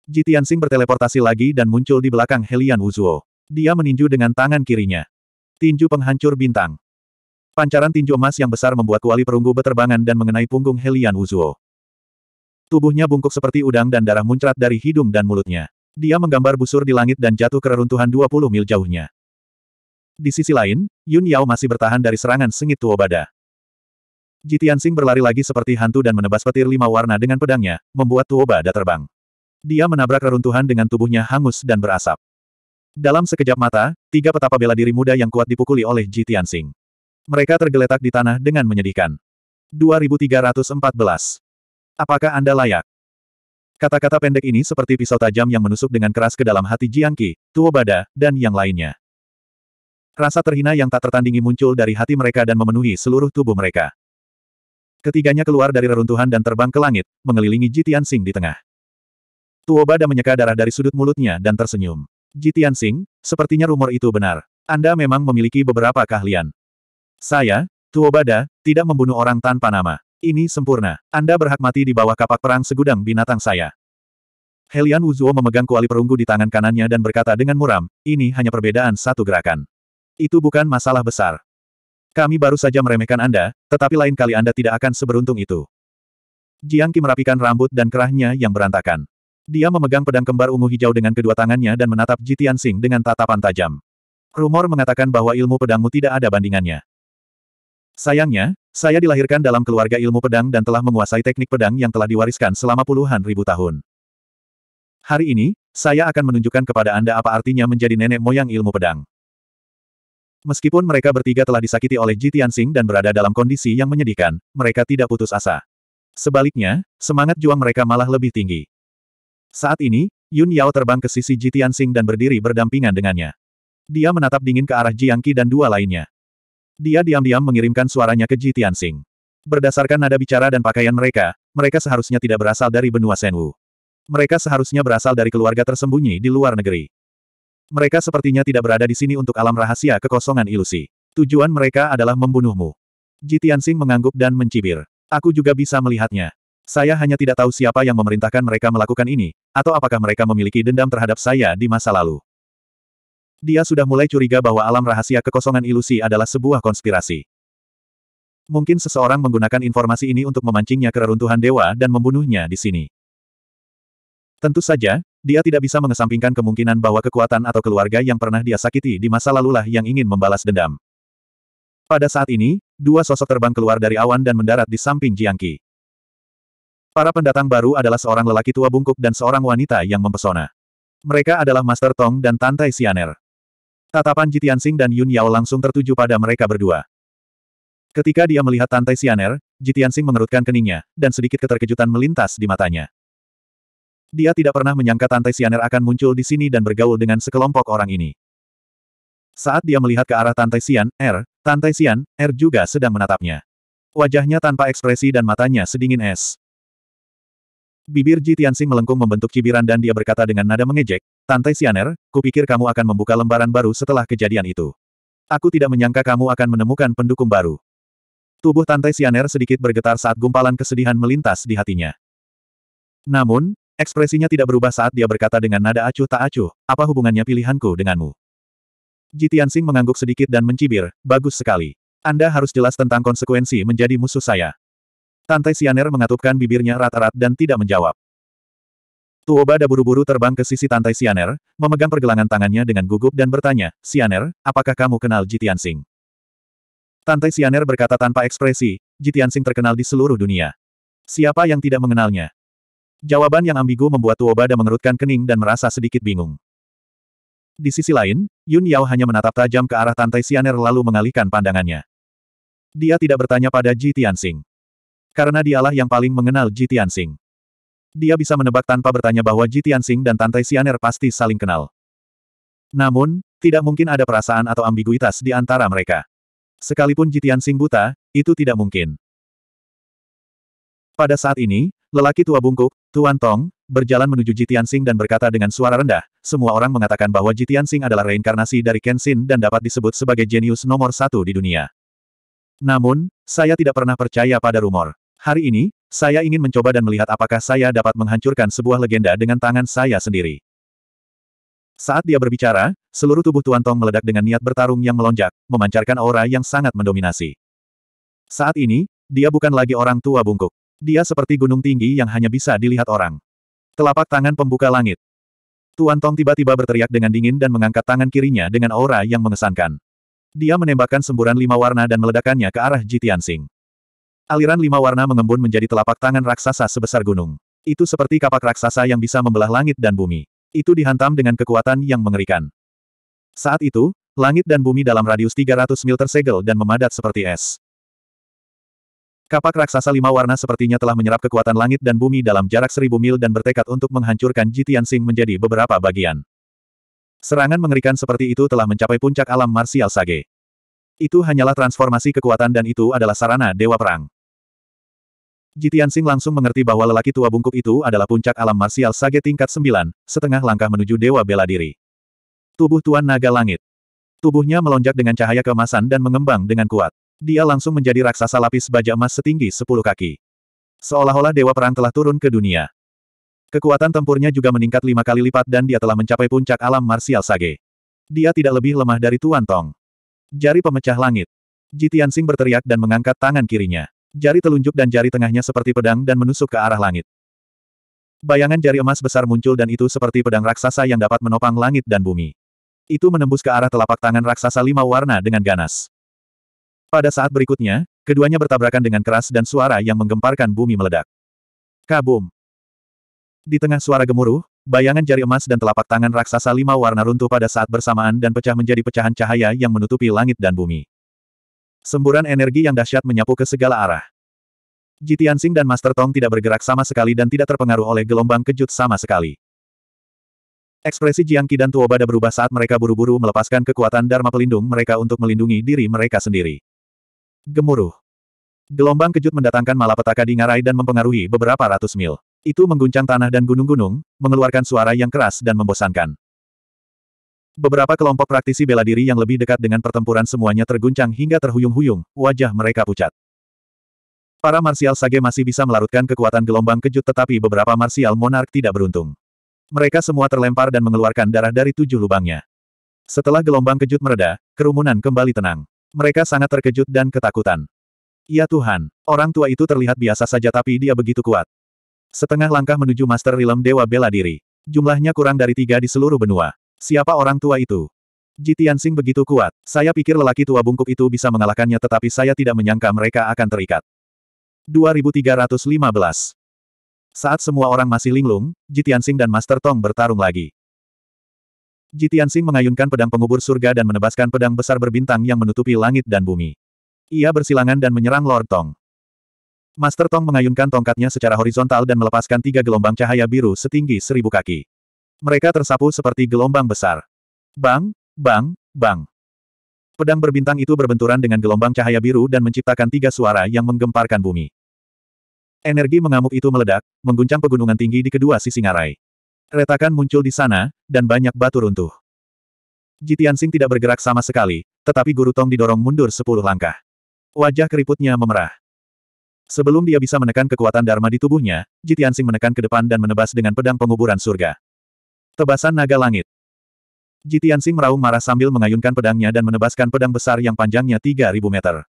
A: Ji Tianxing berteleportasi lagi dan muncul di belakang Helian Wuzuo. Dia meninju dengan tangan kirinya. Tinju penghancur bintang. Pancaran tinju emas yang besar membuat kuali perunggu berterbangan dan mengenai punggung Helian Uzuo. Tubuhnya bungkuk seperti udang dan darah muncrat dari hidung dan mulutnya. Dia menggambar busur di langit dan jatuh ke reruntuhan 20 mil jauhnya. Di sisi lain, Yun Yao masih bertahan dari serangan sengit Tuobada. Jitian Sing berlari lagi seperti hantu dan menebas petir lima warna dengan pedangnya, membuat Tuobada terbang. Dia menabrak reruntuhan dengan tubuhnya hangus dan berasap. Dalam sekejap mata, tiga petapa bela diri muda yang kuat dipukuli oleh Jitian Sing. Mereka tergeletak di tanah dengan menyedihkan. 2314. Apakah Anda layak? Kata-kata pendek ini seperti pisau tajam yang menusuk dengan keras ke dalam hati Jiang Qi, Tuo Bada, dan yang lainnya. Rasa terhina yang tak tertandingi muncul dari hati mereka dan memenuhi seluruh tubuh mereka. Ketiganya keluar dari reruntuhan dan terbang ke langit, mengelilingi Jitian Sing di tengah. Tuo Bada menyeka darah dari sudut mulutnya dan tersenyum. Jitian Sing, sepertinya rumor itu benar. Anda memang memiliki beberapa keahlian. Saya, Tuobada, tidak membunuh orang tanpa nama. Ini sempurna. Anda berhak mati di bawah kapak perang segudang binatang saya. Helian Wuzuo memegang kuali perunggu di tangan kanannya dan berkata dengan muram, ini hanya perbedaan satu gerakan. Itu bukan masalah besar. Kami baru saja meremehkan Anda, tetapi lain kali Anda tidak akan seberuntung itu. Jiang Qi merapikan rambut dan kerahnya yang berantakan. Dia memegang pedang kembar ungu hijau dengan kedua tangannya dan menatap Jitian Sing dengan tatapan tajam. Rumor mengatakan bahwa ilmu pedangmu tidak ada bandingannya. Sayangnya, saya dilahirkan dalam keluarga ilmu pedang dan telah menguasai teknik pedang yang telah diwariskan selama puluhan ribu tahun. Hari ini, saya akan menunjukkan kepada Anda apa artinya menjadi nenek moyang ilmu pedang. Meskipun mereka bertiga telah disakiti oleh Ji Tianxing dan berada dalam kondisi yang menyedihkan, mereka tidak putus asa. Sebaliknya, semangat juang mereka malah lebih tinggi. Saat ini, Yun Yao terbang ke sisi Ji Tianxing dan berdiri berdampingan dengannya. Dia menatap dingin ke arah Qi dan dua lainnya. Dia diam-diam mengirimkan suaranya ke Jitian Tianxing. Berdasarkan nada bicara dan pakaian mereka, mereka seharusnya tidak berasal dari benua Senwu. Mereka seharusnya berasal dari keluarga tersembunyi di luar negeri. Mereka sepertinya tidak berada di sini untuk alam rahasia kekosongan ilusi. Tujuan mereka adalah membunuhmu. Jitian Tianxing mengangguk dan mencibir. Aku juga bisa melihatnya. Saya hanya tidak tahu siapa yang memerintahkan mereka melakukan ini, atau apakah mereka memiliki dendam terhadap saya di masa lalu. Dia sudah mulai curiga bahwa alam rahasia kekosongan ilusi adalah sebuah konspirasi. Mungkin seseorang menggunakan informasi ini untuk memancingnya ke reruntuhan dewa dan membunuhnya di sini. Tentu saja, dia tidak bisa mengesampingkan kemungkinan bahwa kekuatan atau keluarga yang pernah dia sakiti di masa lalulah yang ingin membalas dendam. Pada saat ini, dua sosok terbang keluar dari awan dan mendarat di samping Jiangki. Para pendatang baru adalah seorang lelaki tua bungkuk dan seorang wanita yang mempesona. Mereka adalah Master Tong dan Tantai Sianer. Tatapan Jitiansing dan Yun Yao langsung tertuju pada mereka berdua. Ketika dia melihat Tantai Sianer, Jitiansing mengerutkan keningnya, dan sedikit keterkejutan melintas di matanya. Dia tidak pernah menyangka Tantai Sianer akan muncul di sini dan bergaul dengan sekelompok orang ini. Saat dia melihat ke arah Tantai Sian, R, er, Tantai Sian, R er juga sedang menatapnya. Wajahnya tanpa ekspresi dan matanya sedingin es. Bibir Jitian Sing melengkung membentuk cibiran dan dia berkata dengan nada mengejek, Tante Sianer, kupikir kamu akan membuka lembaran baru setelah kejadian itu. Aku tidak menyangka kamu akan menemukan pendukung baru. Tubuh Tante Sianer sedikit bergetar saat gumpalan kesedihan melintas di hatinya. Namun, ekspresinya tidak berubah saat dia berkata dengan nada acuh tak acuh, apa hubungannya pilihanku denganmu? Jitian Sing mengangguk sedikit dan mencibir, bagus sekali. Anda harus jelas tentang konsekuensi menjadi musuh saya. Tante Sianer mengatupkan bibirnya rat-rat dan tidak menjawab. Tuobada buru-buru terbang ke sisi Tantai Sianer, memegang pergelangan tangannya dengan gugup dan bertanya, Sianer, apakah kamu kenal Jitian Sing? Tantai Sianer berkata tanpa ekspresi, Jitian Sing terkenal di seluruh dunia. Siapa yang tidak mengenalnya? Jawaban yang ambigu membuat Tuobada mengerutkan kening dan merasa sedikit bingung. Di sisi lain, Yun Yao hanya menatap tajam ke arah Tantai Sianer lalu mengalihkan pandangannya. Dia tidak bertanya pada Jitian Sing. Karena dialah yang paling mengenal Jitian Sing. Dia bisa menebak tanpa bertanya bahwa Ji Tianxing dan Tante Xianer pasti saling kenal. Namun, tidak mungkin ada perasaan atau ambiguitas di antara mereka. Sekalipun Ji Tianxing buta, itu tidak mungkin. Pada saat ini, lelaki tua bungkuk, Tuan Tong, berjalan menuju Ji Tianxing dan berkata dengan suara rendah, semua orang mengatakan bahwa Ji Tianxing adalah reinkarnasi dari Kenshin dan dapat disebut sebagai jenius nomor satu di dunia. Namun, saya tidak pernah percaya pada rumor. Hari ini, saya ingin mencoba dan melihat apakah saya dapat menghancurkan sebuah legenda dengan tangan saya sendiri. Saat dia berbicara, seluruh tubuh Tuan Tong meledak dengan niat bertarung yang melonjak, memancarkan aura yang sangat mendominasi. Saat ini, dia bukan lagi orang tua bungkuk. Dia seperti gunung tinggi yang hanya bisa dilihat orang. Telapak tangan pembuka langit. Tuan Tong tiba-tiba berteriak dengan dingin dan mengangkat tangan kirinya dengan aura yang mengesankan. Dia menembakkan semburan lima warna dan meledakannya ke arah Jitian Sing. Aliran lima warna mengembun menjadi telapak tangan raksasa sebesar gunung. Itu seperti kapak raksasa yang bisa membelah langit dan bumi. Itu dihantam dengan kekuatan yang mengerikan. Saat itu, langit dan bumi dalam radius 300 mil tersegel dan memadat seperti es. Kapak raksasa lima warna sepertinya telah menyerap kekuatan langit dan bumi dalam jarak seribu mil dan bertekad untuk menghancurkan Jitian Sing menjadi beberapa bagian. Serangan mengerikan seperti itu telah mencapai puncak alam marsial Sage. Itu hanyalah transformasi kekuatan dan itu adalah sarana Dewa Perang. Jitian Sing langsung mengerti bahwa lelaki tua bungkuk itu adalah puncak alam marsial sage tingkat sembilan, setengah langkah menuju dewa bela diri. Tubuh Tuan Naga Langit. Tubuhnya melonjak dengan cahaya kemasan dan mengembang dengan kuat. Dia langsung menjadi raksasa lapis baja emas setinggi sepuluh kaki. Seolah-olah dewa perang telah turun ke dunia. Kekuatan tempurnya juga meningkat lima kali lipat dan dia telah mencapai puncak alam marsial sage. Dia tidak lebih lemah dari Tuan Tong. Jari pemecah langit. Jitian Sing berteriak dan mengangkat tangan kirinya. Jari telunjuk dan jari tengahnya seperti pedang dan menusuk ke arah langit. Bayangan jari emas besar muncul dan itu seperti pedang raksasa yang dapat menopang langit dan bumi. Itu menembus ke arah telapak tangan raksasa lima warna dengan ganas. Pada saat berikutnya, keduanya bertabrakan dengan keras dan suara yang menggemparkan bumi meledak. Kabum! Di tengah suara gemuruh, bayangan jari emas dan telapak tangan raksasa lima warna runtuh pada saat bersamaan dan pecah menjadi pecahan cahaya yang menutupi langit dan bumi. Semburan energi yang dahsyat menyapu ke segala arah. Jitiansing dan Master Tong tidak bergerak sama sekali dan tidak terpengaruh oleh gelombang kejut sama sekali. Ekspresi Jiang Qi dan Tuo Bada berubah saat mereka buru-buru melepaskan kekuatan Dharma pelindung mereka untuk melindungi diri mereka sendiri. Gemuruh. Gelombang kejut mendatangkan malapetaka di ngarai dan mempengaruhi beberapa ratus mil. Itu mengguncang tanah dan gunung-gunung, mengeluarkan suara yang keras dan membosankan. Beberapa kelompok praktisi bela diri yang lebih dekat dengan pertempuran semuanya terguncang hingga terhuyung-huyung, wajah mereka pucat. Para Marsial Sage masih bisa melarutkan kekuatan gelombang kejut tetapi beberapa Marsial Monark tidak beruntung. Mereka semua terlempar dan mengeluarkan darah dari tujuh lubangnya. Setelah gelombang kejut mereda, kerumunan kembali tenang. Mereka sangat terkejut dan ketakutan. Ya Tuhan, orang tua itu terlihat biasa saja tapi dia begitu kuat. Setengah langkah menuju Master Realm Dewa Bela Diri. Jumlahnya kurang dari tiga di seluruh benua. Siapa orang tua itu? Ji Tianxing begitu kuat. Saya pikir lelaki tua bungkuk itu bisa mengalahkannya tetapi saya tidak menyangka mereka akan terikat. 2315 Saat semua orang masih linglung, Ji Tianxing dan Master Tong bertarung lagi. Ji Tianxing mengayunkan pedang pengubur surga dan menebaskan pedang besar berbintang yang menutupi langit dan bumi. Ia bersilangan dan menyerang Lord Tong. Master Tong mengayunkan tongkatnya secara horizontal dan melepaskan tiga gelombang cahaya biru setinggi seribu kaki. Mereka tersapu seperti gelombang besar. Bang, bang, bang. Pedang berbintang itu berbenturan dengan gelombang cahaya biru dan menciptakan tiga suara yang menggemparkan bumi. Energi mengamuk itu meledak, mengguncang pegunungan tinggi di kedua sisi ngarai. Retakan muncul di sana, dan banyak batu runtuh. Jitiansing tidak bergerak sama sekali, tetapi Guru Tong didorong mundur sepuluh langkah. Wajah keriputnya memerah. Sebelum dia bisa menekan kekuatan Dharma di tubuhnya, Jitiansing menekan ke depan dan menebas dengan pedang penguburan surga. Tebasan naga langit. Jitiansing meraung marah sambil mengayunkan pedangnya dan menebaskan pedang besar yang panjangnya 3000 meter.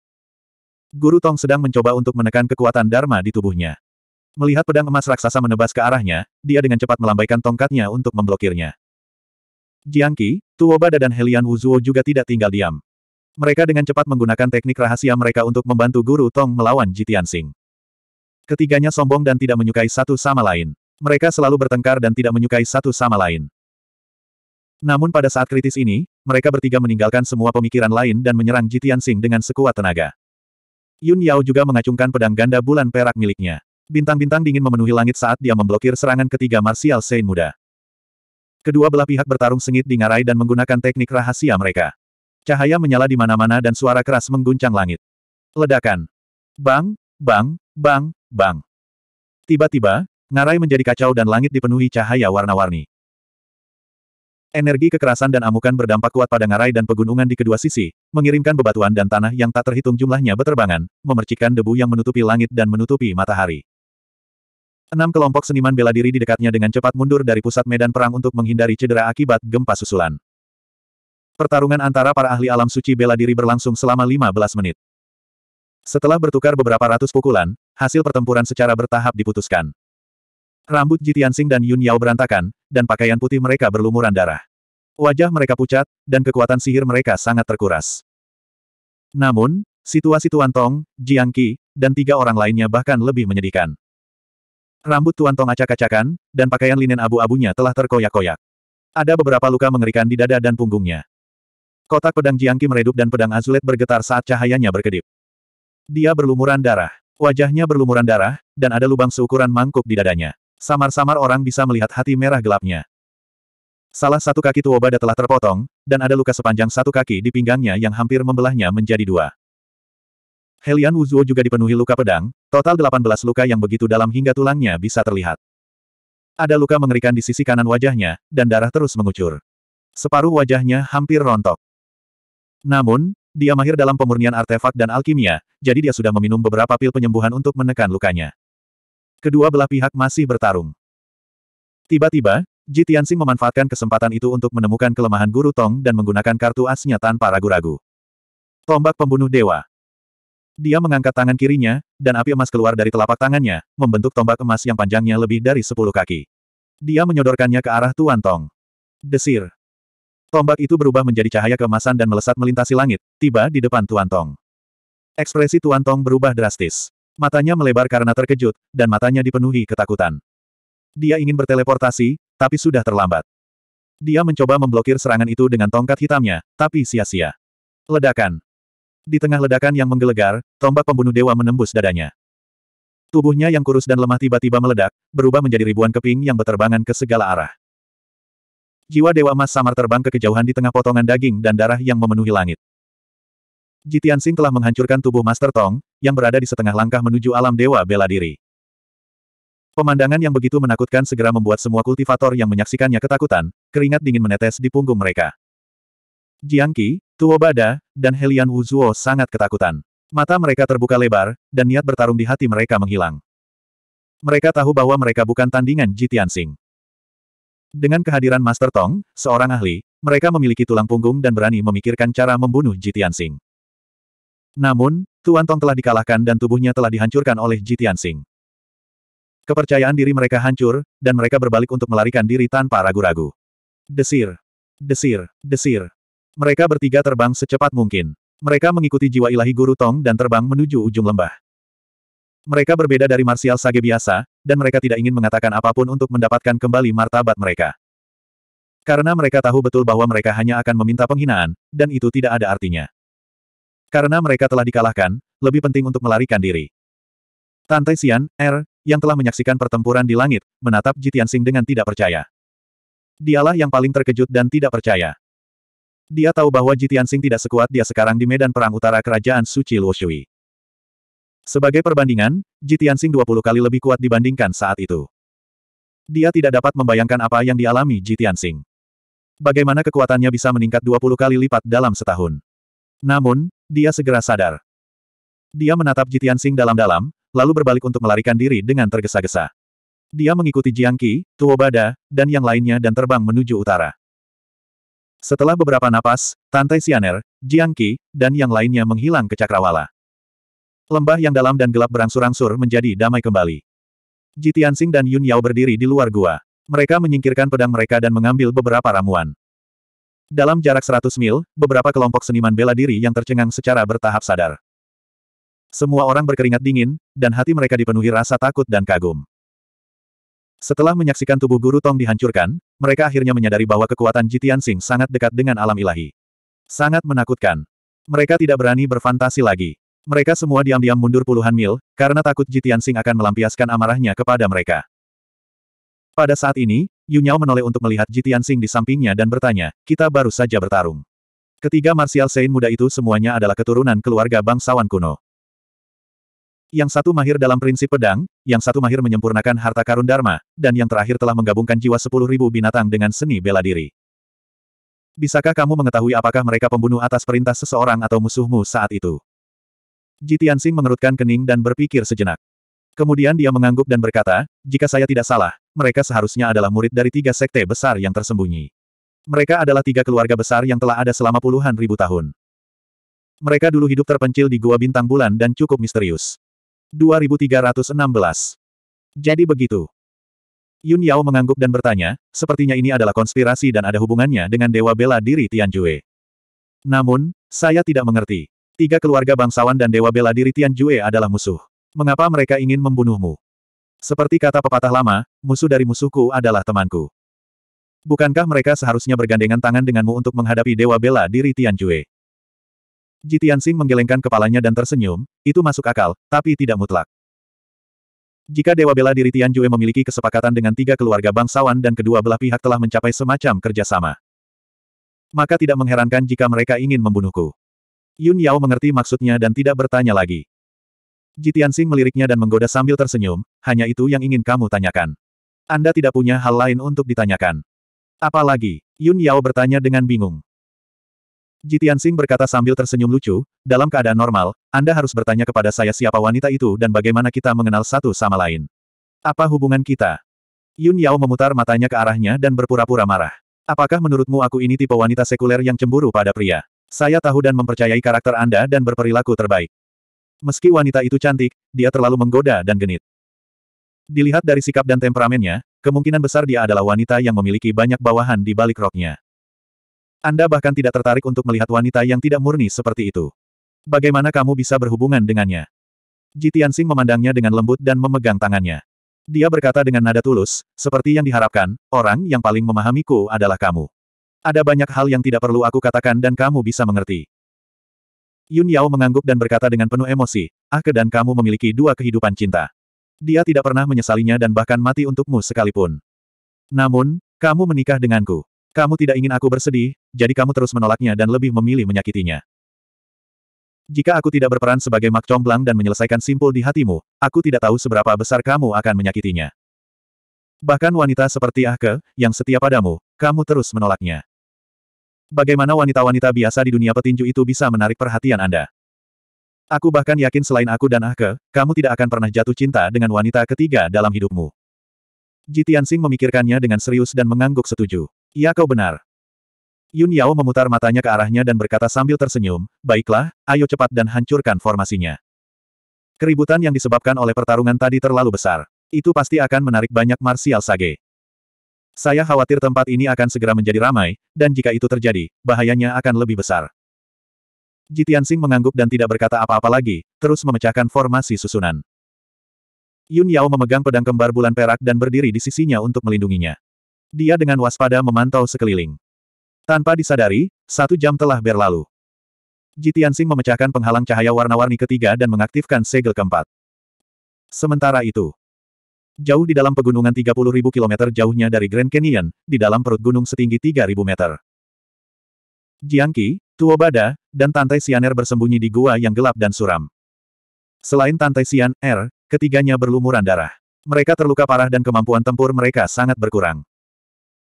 A: Guru Tong sedang mencoba untuk menekan kekuatan Dharma di tubuhnya. Melihat pedang emas raksasa menebas ke arahnya, dia dengan cepat melambaikan tongkatnya untuk memblokirnya. Jiang Qi, Tuobada dan Helian Zuo juga tidak tinggal diam. Mereka dengan cepat menggunakan teknik rahasia mereka untuk membantu Guru Tong melawan Jitiansing. Ketiganya sombong dan tidak menyukai satu sama lain. Mereka selalu bertengkar dan tidak menyukai satu sama lain. Namun pada saat kritis ini, mereka bertiga meninggalkan semua pemikiran lain dan menyerang Jitian Sing dengan sekuat tenaga. Yun Yao juga mengacungkan pedang ganda bulan perak miliknya. Bintang-bintang dingin memenuhi langit saat dia memblokir serangan ketiga Marsial Sein muda. Kedua belah pihak bertarung sengit di ngarai dan menggunakan teknik rahasia mereka. Cahaya menyala di mana-mana dan suara keras mengguncang langit. Ledakan. Bang, bang, bang, bang. Tiba-tiba, Ngarai menjadi kacau dan langit dipenuhi cahaya warna-warni. Energi kekerasan dan amukan berdampak kuat pada ngarai dan pegunungan di kedua sisi, mengirimkan bebatuan dan tanah yang tak terhitung jumlahnya beterbangan, memercikan debu yang menutupi langit dan menutupi matahari. Enam kelompok seniman bela diri di dekatnya dengan cepat mundur dari pusat medan perang untuk menghindari cedera akibat gempa susulan. Pertarungan antara para ahli alam suci bela diri berlangsung selama 15 menit. Setelah bertukar beberapa ratus pukulan, hasil pertempuran secara bertahap diputuskan. Rambut Jitiansing dan Yun Yao berantakan, dan pakaian putih mereka berlumuran darah. Wajah mereka pucat, dan kekuatan sihir mereka sangat terkuras. Namun, situasi Tuan Tong, Jiang Qi, dan tiga orang lainnya bahkan lebih menyedihkan. Rambut Tuan Tong acak-acakan, dan pakaian linen abu-abunya telah terkoyak-koyak. Ada beberapa luka mengerikan di dada dan punggungnya. Kotak pedang Jiang Qi meredup dan pedang azulet bergetar saat cahayanya berkedip. Dia berlumuran darah. Wajahnya berlumuran darah, dan ada lubang seukuran mangkuk di dadanya. Samar-samar orang bisa melihat hati merah gelapnya. Salah satu kaki Tuobada telah terpotong, dan ada luka sepanjang satu kaki di pinggangnya yang hampir membelahnya menjadi dua. Helian Wuzuo juga dipenuhi luka pedang, total 18 luka yang begitu dalam hingga tulangnya bisa terlihat. Ada luka mengerikan di sisi kanan wajahnya, dan darah terus mengucur. Separuh wajahnya hampir rontok. Namun, dia mahir dalam pemurnian artefak dan alkimia, jadi dia sudah meminum beberapa pil penyembuhan untuk menekan lukanya. Kedua belah pihak masih bertarung. Tiba-tiba, Ji Tianxing memanfaatkan kesempatan itu untuk menemukan kelemahan Guru Tong dan menggunakan kartu asnya tanpa ragu-ragu. Tombak pembunuh dewa. Dia mengangkat tangan kirinya, dan api emas keluar dari telapak tangannya, membentuk tombak emas yang panjangnya lebih dari sepuluh kaki. Dia menyodorkannya ke arah Tuan Tong. Desir. Tombak itu berubah menjadi cahaya keemasan dan melesat melintasi langit, tiba di depan Tuan Tong. Ekspresi Tuan Tong berubah drastis. Matanya melebar karena terkejut, dan matanya dipenuhi ketakutan. Dia ingin berteleportasi, tapi sudah terlambat. Dia mencoba memblokir serangan itu dengan tongkat hitamnya, tapi sia-sia. Ledakan. Di tengah ledakan yang menggelegar, tombak pembunuh dewa menembus dadanya. Tubuhnya yang kurus dan lemah tiba-tiba meledak, berubah menjadi ribuan keping yang berterbangan ke segala arah. Jiwa Dewa emas Samar terbang ke kejauhan di tengah potongan daging dan darah yang memenuhi langit. Jitian Sing telah menghancurkan tubuh Master Tong, yang berada di setengah langkah menuju alam dewa bela diri. Pemandangan yang begitu menakutkan segera membuat semua kultivator yang menyaksikannya ketakutan, keringat dingin menetes di punggung mereka. Jiang Qi, Tuo Bada, dan Helian Wuzuo sangat ketakutan. Mata mereka terbuka lebar, dan niat bertarung di hati mereka menghilang. Mereka tahu bahwa mereka bukan tandingan Jitian Sing. Dengan kehadiran Master Tong, seorang ahli, mereka memiliki tulang punggung dan berani memikirkan cara membunuh Jitian Sing. Namun, Tuan Tong telah dikalahkan dan tubuhnya telah dihancurkan oleh Ji Tianxing. Kepercayaan diri mereka hancur, dan mereka berbalik untuk melarikan diri tanpa ragu-ragu. Desir. Desir. Desir. Mereka bertiga terbang secepat mungkin. Mereka mengikuti jiwa ilahi Guru Tong dan terbang menuju ujung lembah. Mereka berbeda dari Martial Sage biasa, dan mereka tidak ingin mengatakan apapun untuk mendapatkan kembali martabat mereka. Karena mereka tahu betul bahwa mereka hanya akan meminta penghinaan, dan itu tidak ada artinya. Karena mereka telah dikalahkan, lebih penting untuk melarikan diri. Tante Xian, R, er, yang telah menyaksikan pertempuran di langit, menatap Jitian Sing dengan tidak percaya. Dialah yang paling terkejut dan tidak percaya. Dia tahu bahwa Jitian Sing tidak sekuat dia sekarang di medan perang utara kerajaan Suci Luoshui. Sebagai perbandingan, Jitian Sing 20 kali lebih kuat dibandingkan saat itu. Dia tidak dapat membayangkan apa yang dialami Jitian Sing. Bagaimana kekuatannya bisa meningkat 20 kali lipat dalam setahun. Namun, dia segera sadar. Dia menatap Jitian Sing dalam-dalam, lalu berbalik untuk melarikan diri dengan tergesa-gesa. Dia mengikuti Jiang Qi, Tuo Bada, dan yang lainnya dan terbang menuju utara. Setelah beberapa napas, Tantai Xian'er, Jiang Qi, dan yang lainnya menghilang ke cakrawala. Lembah yang dalam dan gelap berangsur-angsur menjadi damai kembali. Jitian Sing dan Yun Yao berdiri di luar gua. Mereka menyingkirkan pedang mereka dan mengambil beberapa ramuan. Dalam jarak 100 mil, beberapa kelompok seniman bela diri yang tercengang secara bertahap sadar. Semua orang berkeringat dingin, dan hati mereka dipenuhi rasa takut dan kagum. Setelah menyaksikan tubuh Guru Tong dihancurkan, mereka akhirnya menyadari bahwa kekuatan Jitian Sing sangat dekat dengan alam ilahi. Sangat menakutkan. Mereka tidak berani berfantasi lagi. Mereka semua diam-diam mundur puluhan mil, karena takut Jitian Sing akan melampiaskan amarahnya kepada mereka. Pada saat ini, Yu menoleh untuk melihat Ji Tianxing di sampingnya dan bertanya, kita baru saja bertarung. Ketiga martial saint muda itu semuanya adalah keturunan keluarga bangsawan kuno. Yang satu mahir dalam prinsip pedang, yang satu mahir menyempurnakan harta karun Dharma, dan yang terakhir telah menggabungkan jiwa sepuluh ribu binatang dengan seni bela diri. Bisakah kamu mengetahui apakah mereka pembunuh atas perintah seseorang atau musuhmu saat itu? Jitiansing mengerutkan kening dan berpikir sejenak. Kemudian dia mengangguk dan berkata, jika saya tidak salah, mereka seharusnya adalah murid dari tiga sekte besar yang tersembunyi. Mereka adalah tiga keluarga besar yang telah ada selama puluhan ribu tahun. Mereka dulu hidup terpencil di Gua Bintang Bulan dan cukup misterius. 2316 Jadi begitu. Yun Yao mengangguk dan bertanya, sepertinya ini adalah konspirasi dan ada hubungannya dengan Dewa Bela Diri Tianjue. Namun, saya tidak mengerti. Tiga keluarga bangsawan dan Dewa Bela Diri Tianjue adalah musuh. Mengapa mereka ingin membunuhmu? Seperti kata pepatah lama, musuh dari musuhku adalah temanku. Bukankah mereka seharusnya bergandengan tangan denganmu untuk menghadapi Dewa Bela diri Tianjue? Jitian Sing menggelengkan kepalanya dan tersenyum, itu masuk akal, tapi tidak mutlak. Jika Dewa Bela diri Tianjue memiliki kesepakatan dengan tiga keluarga bangsawan dan kedua belah pihak telah mencapai semacam kerjasama. Maka tidak mengherankan jika mereka ingin membunuhku. Yun Yao mengerti maksudnya dan tidak bertanya lagi. Jitiansing meliriknya dan menggoda sambil tersenyum, hanya itu yang ingin kamu tanyakan. Anda tidak punya hal lain untuk ditanyakan. Apalagi, Yun Yao bertanya dengan bingung. Jitiansing berkata sambil tersenyum lucu, dalam keadaan normal, Anda harus bertanya kepada saya siapa wanita itu dan bagaimana kita mengenal satu sama lain. Apa hubungan kita? Yun Yao memutar matanya ke arahnya dan berpura-pura marah. Apakah menurutmu aku ini tipe wanita sekuler yang cemburu pada pria? Saya tahu dan mempercayai karakter Anda dan berperilaku terbaik. Meski wanita itu cantik, dia terlalu menggoda dan genit. Dilihat dari sikap dan temperamennya, kemungkinan besar dia adalah wanita yang memiliki banyak bawahan di balik roknya. Anda bahkan tidak tertarik untuk melihat wanita yang tidak murni seperti itu. Bagaimana kamu bisa berhubungan dengannya? Jitian memandangnya dengan lembut dan memegang tangannya. Dia berkata dengan nada tulus, seperti yang diharapkan, orang yang paling memahamiku adalah kamu. Ada banyak hal yang tidak perlu aku katakan dan kamu bisa mengerti. Yun Yao mengangguk dan berkata dengan penuh emosi, Ake ah, dan kamu memiliki dua kehidupan cinta. Dia tidak pernah menyesalinya dan bahkan mati untukmu sekalipun. Namun, kamu menikah denganku. Kamu tidak ingin aku bersedih, jadi kamu terus menolaknya dan lebih memilih menyakitinya. Jika aku tidak berperan sebagai mak comblang dan menyelesaikan simpul di hatimu, aku tidak tahu seberapa besar kamu akan menyakitinya. Bahkan wanita seperti Ahke, yang setia padamu, kamu terus menolaknya. Bagaimana wanita-wanita biasa di dunia petinju itu bisa menarik perhatian Anda? Aku bahkan yakin selain aku dan Ahke, kamu tidak akan pernah jatuh cinta dengan wanita ketiga dalam hidupmu. Jitian Sing memikirkannya dengan serius dan mengangguk setuju. Ya kau benar. Yun Yao memutar matanya ke arahnya dan berkata sambil tersenyum, baiklah, ayo cepat dan hancurkan formasinya. Keributan yang disebabkan oleh pertarungan tadi terlalu besar. Itu pasti akan menarik banyak martial sage. Saya khawatir tempat ini akan segera menjadi ramai, dan jika itu terjadi, bahayanya akan lebih besar. Sing mengangguk dan tidak berkata apa-apa lagi, terus memecahkan formasi susunan. Yun Yao memegang pedang kembar bulan perak dan berdiri di sisinya untuk melindunginya. Dia dengan waspada memantau sekeliling. Tanpa disadari, satu jam telah berlalu. Sing memecahkan penghalang cahaya warna-warni ketiga dan mengaktifkan segel keempat. Sementara itu, Jauh di dalam pegunungan 30.000 km jauhnya dari Grand Canyon, di dalam perut gunung setinggi 3.000 meter. Jiangqi, Tuobada, dan Tantai Sianer bersembunyi di gua yang gelap dan suram. Selain Tantai Sian, Er, ketiganya berlumuran darah. Mereka terluka parah dan kemampuan tempur mereka sangat berkurang.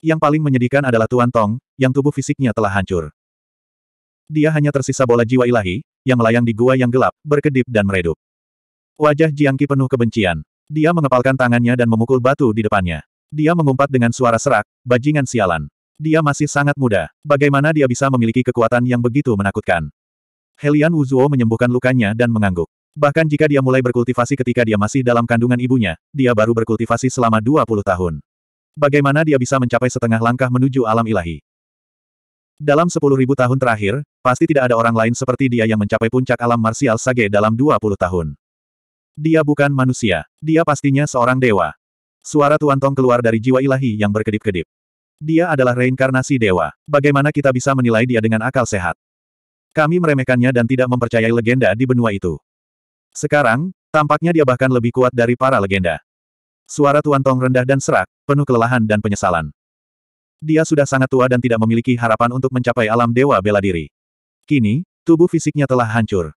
A: Yang paling menyedihkan adalah Tuan Tong, yang tubuh fisiknya telah hancur. Dia hanya tersisa bola jiwa ilahi, yang melayang di gua yang gelap, berkedip dan meredup. Wajah Jiangqi penuh kebencian, dia mengepalkan tangannya dan memukul batu di depannya. Dia mengumpat dengan suara serak, bajingan sialan. Dia masih sangat muda. Bagaimana dia bisa memiliki kekuatan yang begitu menakutkan? Helian Wuzuo menyembuhkan lukanya dan mengangguk. Bahkan jika dia mulai berkultivasi ketika dia masih dalam kandungan ibunya, dia baru berkultivasi selama 20 tahun. Bagaimana dia bisa mencapai setengah langkah menuju alam ilahi? Dalam 10.000 tahun terakhir, pasti tidak ada orang lain seperti dia yang mencapai puncak alam marsial sage dalam 20 tahun. Dia bukan manusia. Dia pastinya seorang dewa. Suara Tuan Tong keluar dari jiwa ilahi yang berkedip-kedip. Dia adalah reinkarnasi dewa. Bagaimana kita bisa menilai dia dengan akal sehat? Kami meremehkannya dan tidak mempercayai legenda di benua itu. Sekarang, tampaknya dia bahkan lebih kuat dari para legenda. Suara Tuan Tong rendah dan serak, penuh kelelahan dan penyesalan. Dia sudah sangat tua dan tidak memiliki harapan untuk mencapai alam dewa bela diri. Kini, tubuh fisiknya telah hancur.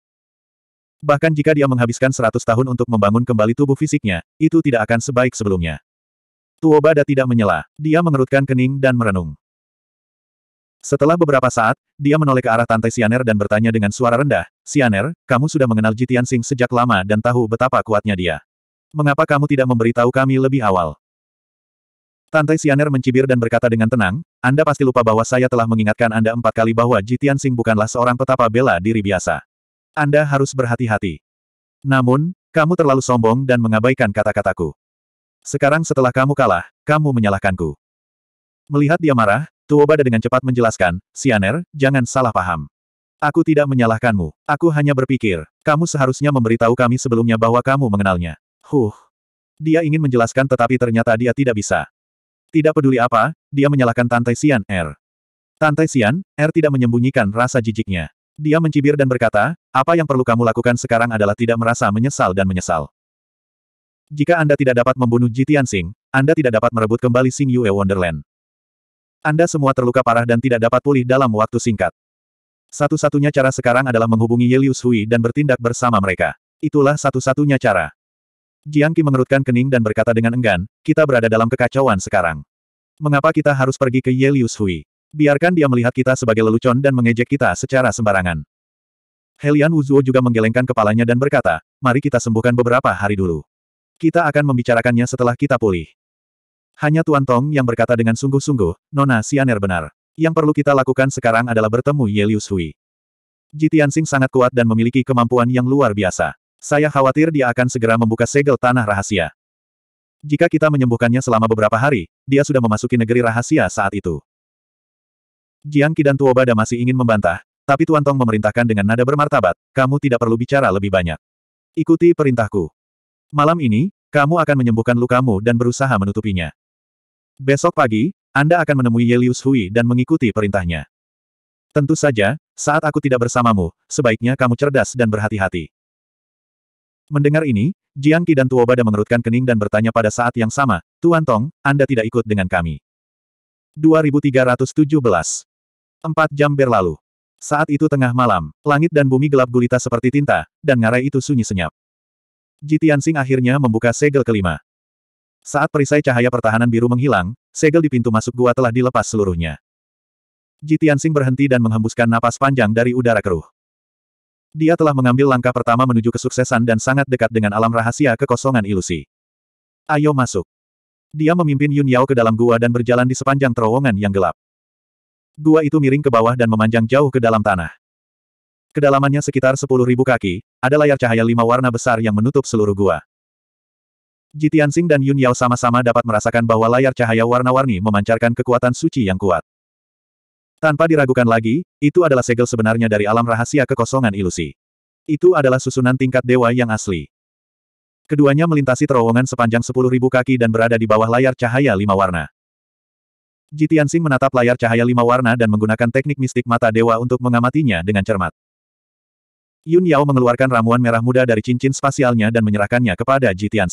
A: Bahkan jika dia menghabiskan seratus tahun untuk membangun kembali tubuh fisiknya, itu tidak akan sebaik sebelumnya. Tuobada tidak menyela, dia mengerutkan kening dan merenung. Setelah beberapa saat, dia menoleh ke arah Tante Sianer dan bertanya dengan suara rendah, Sianer, kamu sudah mengenal Jitian Sing sejak lama dan tahu betapa kuatnya dia. Mengapa kamu tidak memberitahu kami lebih awal? Tante Sianer mencibir dan berkata dengan tenang, Anda pasti lupa bahwa saya telah mengingatkan Anda empat kali bahwa Jitian Sing bukanlah seorang petapa bela diri biasa. Anda harus berhati-hati. Namun, kamu terlalu sombong dan mengabaikan kata-kataku. Sekarang setelah kamu kalah, kamu menyalahkanku. Melihat dia marah, Tuobada dengan cepat menjelaskan, Sianer, jangan salah paham. Aku tidak menyalahkanmu, aku hanya berpikir, kamu seharusnya memberitahu kami sebelumnya bahwa kamu mengenalnya. Huh. Dia ingin menjelaskan tetapi ternyata dia tidak bisa. Tidak peduli apa, dia menyalahkan Tante Sian R. Er. Tante Sian, R er tidak menyembunyikan rasa jijiknya. Dia mencibir dan berkata, apa yang perlu kamu lakukan sekarang adalah tidak merasa menyesal dan menyesal. Jika Anda tidak dapat membunuh Jitian Sing, Anda tidak dapat merebut kembali Sing Yue Wonderland. Anda semua terluka parah dan tidak dapat pulih dalam waktu singkat. Satu-satunya cara sekarang adalah menghubungi Yelius Hui dan bertindak bersama mereka. Itulah satu-satunya cara. Jiang Qi mengerutkan kening dan berkata dengan enggan, kita berada dalam kekacauan sekarang. Mengapa kita harus pergi ke Yelius Hui? Biarkan dia melihat kita sebagai lelucon dan mengejek kita secara sembarangan. Helian Wuzuo juga menggelengkan kepalanya dan berkata, mari kita sembuhkan beberapa hari dulu. Kita akan membicarakannya setelah kita pulih. Hanya Tuan Tong yang berkata dengan sungguh-sungguh, Nona Sianer benar. Yang perlu kita lakukan sekarang adalah bertemu Yelius Hui. Sui. Jitiansing sangat kuat dan memiliki kemampuan yang luar biasa. Saya khawatir dia akan segera membuka segel tanah rahasia. Jika kita menyembuhkannya selama beberapa hari, dia sudah memasuki negeri rahasia saat itu. Jiang Qi dan Tuo Bada masih ingin membantah, tapi Tuan Tong memerintahkan dengan nada bermartabat, kamu tidak perlu bicara lebih banyak. Ikuti perintahku. Malam ini, kamu akan menyembuhkan lukamu dan berusaha menutupinya. Besok pagi, Anda akan menemui Yelius Hui dan mengikuti perintahnya. Tentu saja, saat aku tidak bersamamu, sebaiknya kamu cerdas dan berhati-hati. Mendengar ini, Jiang Qi dan Tuo Bada mengerutkan kening dan bertanya pada saat yang sama, Tuan Tong, Anda tidak ikut dengan kami. 2317 Empat jam berlalu. Saat itu tengah malam, langit dan bumi gelap gulita seperti tinta, dan ngarai itu sunyi senyap. Jitiansing akhirnya membuka segel kelima. Saat perisai cahaya pertahanan biru menghilang, segel di pintu masuk gua telah dilepas seluruhnya. Jitiansing berhenti dan menghembuskan napas panjang dari udara keruh. Dia telah mengambil langkah pertama menuju kesuksesan dan sangat dekat dengan alam rahasia kekosongan ilusi. Ayo masuk. Dia memimpin Yun Yao ke dalam gua dan berjalan di sepanjang terowongan yang gelap. Gua itu miring ke bawah dan memanjang jauh ke dalam tanah. Kedalamannya sekitar 10.000 kaki, ada layar cahaya lima warna besar yang menutup seluruh gua. Ji Tianxing dan Yun Yao sama-sama dapat merasakan bahwa layar cahaya warna-warni memancarkan kekuatan suci yang kuat. Tanpa diragukan lagi, itu adalah segel sebenarnya dari alam rahasia kekosongan ilusi. Itu adalah susunan tingkat dewa yang asli. Keduanya melintasi terowongan sepanjang 10.000 kaki dan berada di bawah layar cahaya lima warna. Jitian Sing menatap layar cahaya lima warna dan menggunakan teknik mistik mata dewa untuk mengamatinya dengan cermat. Yun Yao mengeluarkan ramuan merah muda dari cincin spasialnya dan menyerahkannya kepada Ji Tian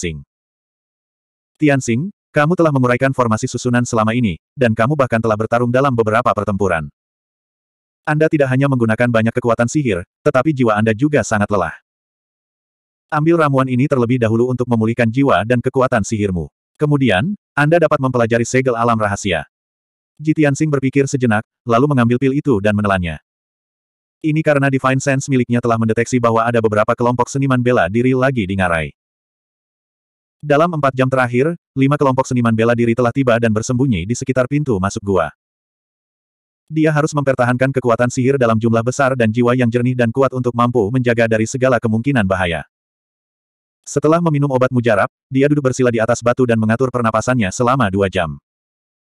A: Tianxing, kamu telah menguraikan formasi susunan selama ini, dan kamu bahkan telah bertarung dalam beberapa pertempuran. Anda tidak hanya menggunakan banyak kekuatan sihir, tetapi jiwa Anda juga sangat lelah. Ambil ramuan ini terlebih dahulu untuk memulihkan jiwa dan kekuatan sihirmu. Kemudian, Anda dapat mempelajari segel alam rahasia. Jitiansing berpikir sejenak, lalu mengambil pil itu dan menelannya. Ini karena Divine Sense miliknya telah mendeteksi bahwa ada beberapa kelompok seniman bela diri lagi di Ngarai. Dalam empat jam terakhir, lima kelompok seniman bela diri telah tiba dan bersembunyi di sekitar pintu masuk gua. Dia harus mempertahankan kekuatan sihir dalam jumlah besar dan jiwa yang jernih dan kuat untuk mampu menjaga dari segala kemungkinan bahaya. Setelah meminum obat mujarab, dia duduk bersila di atas batu dan mengatur pernapasannya selama dua jam.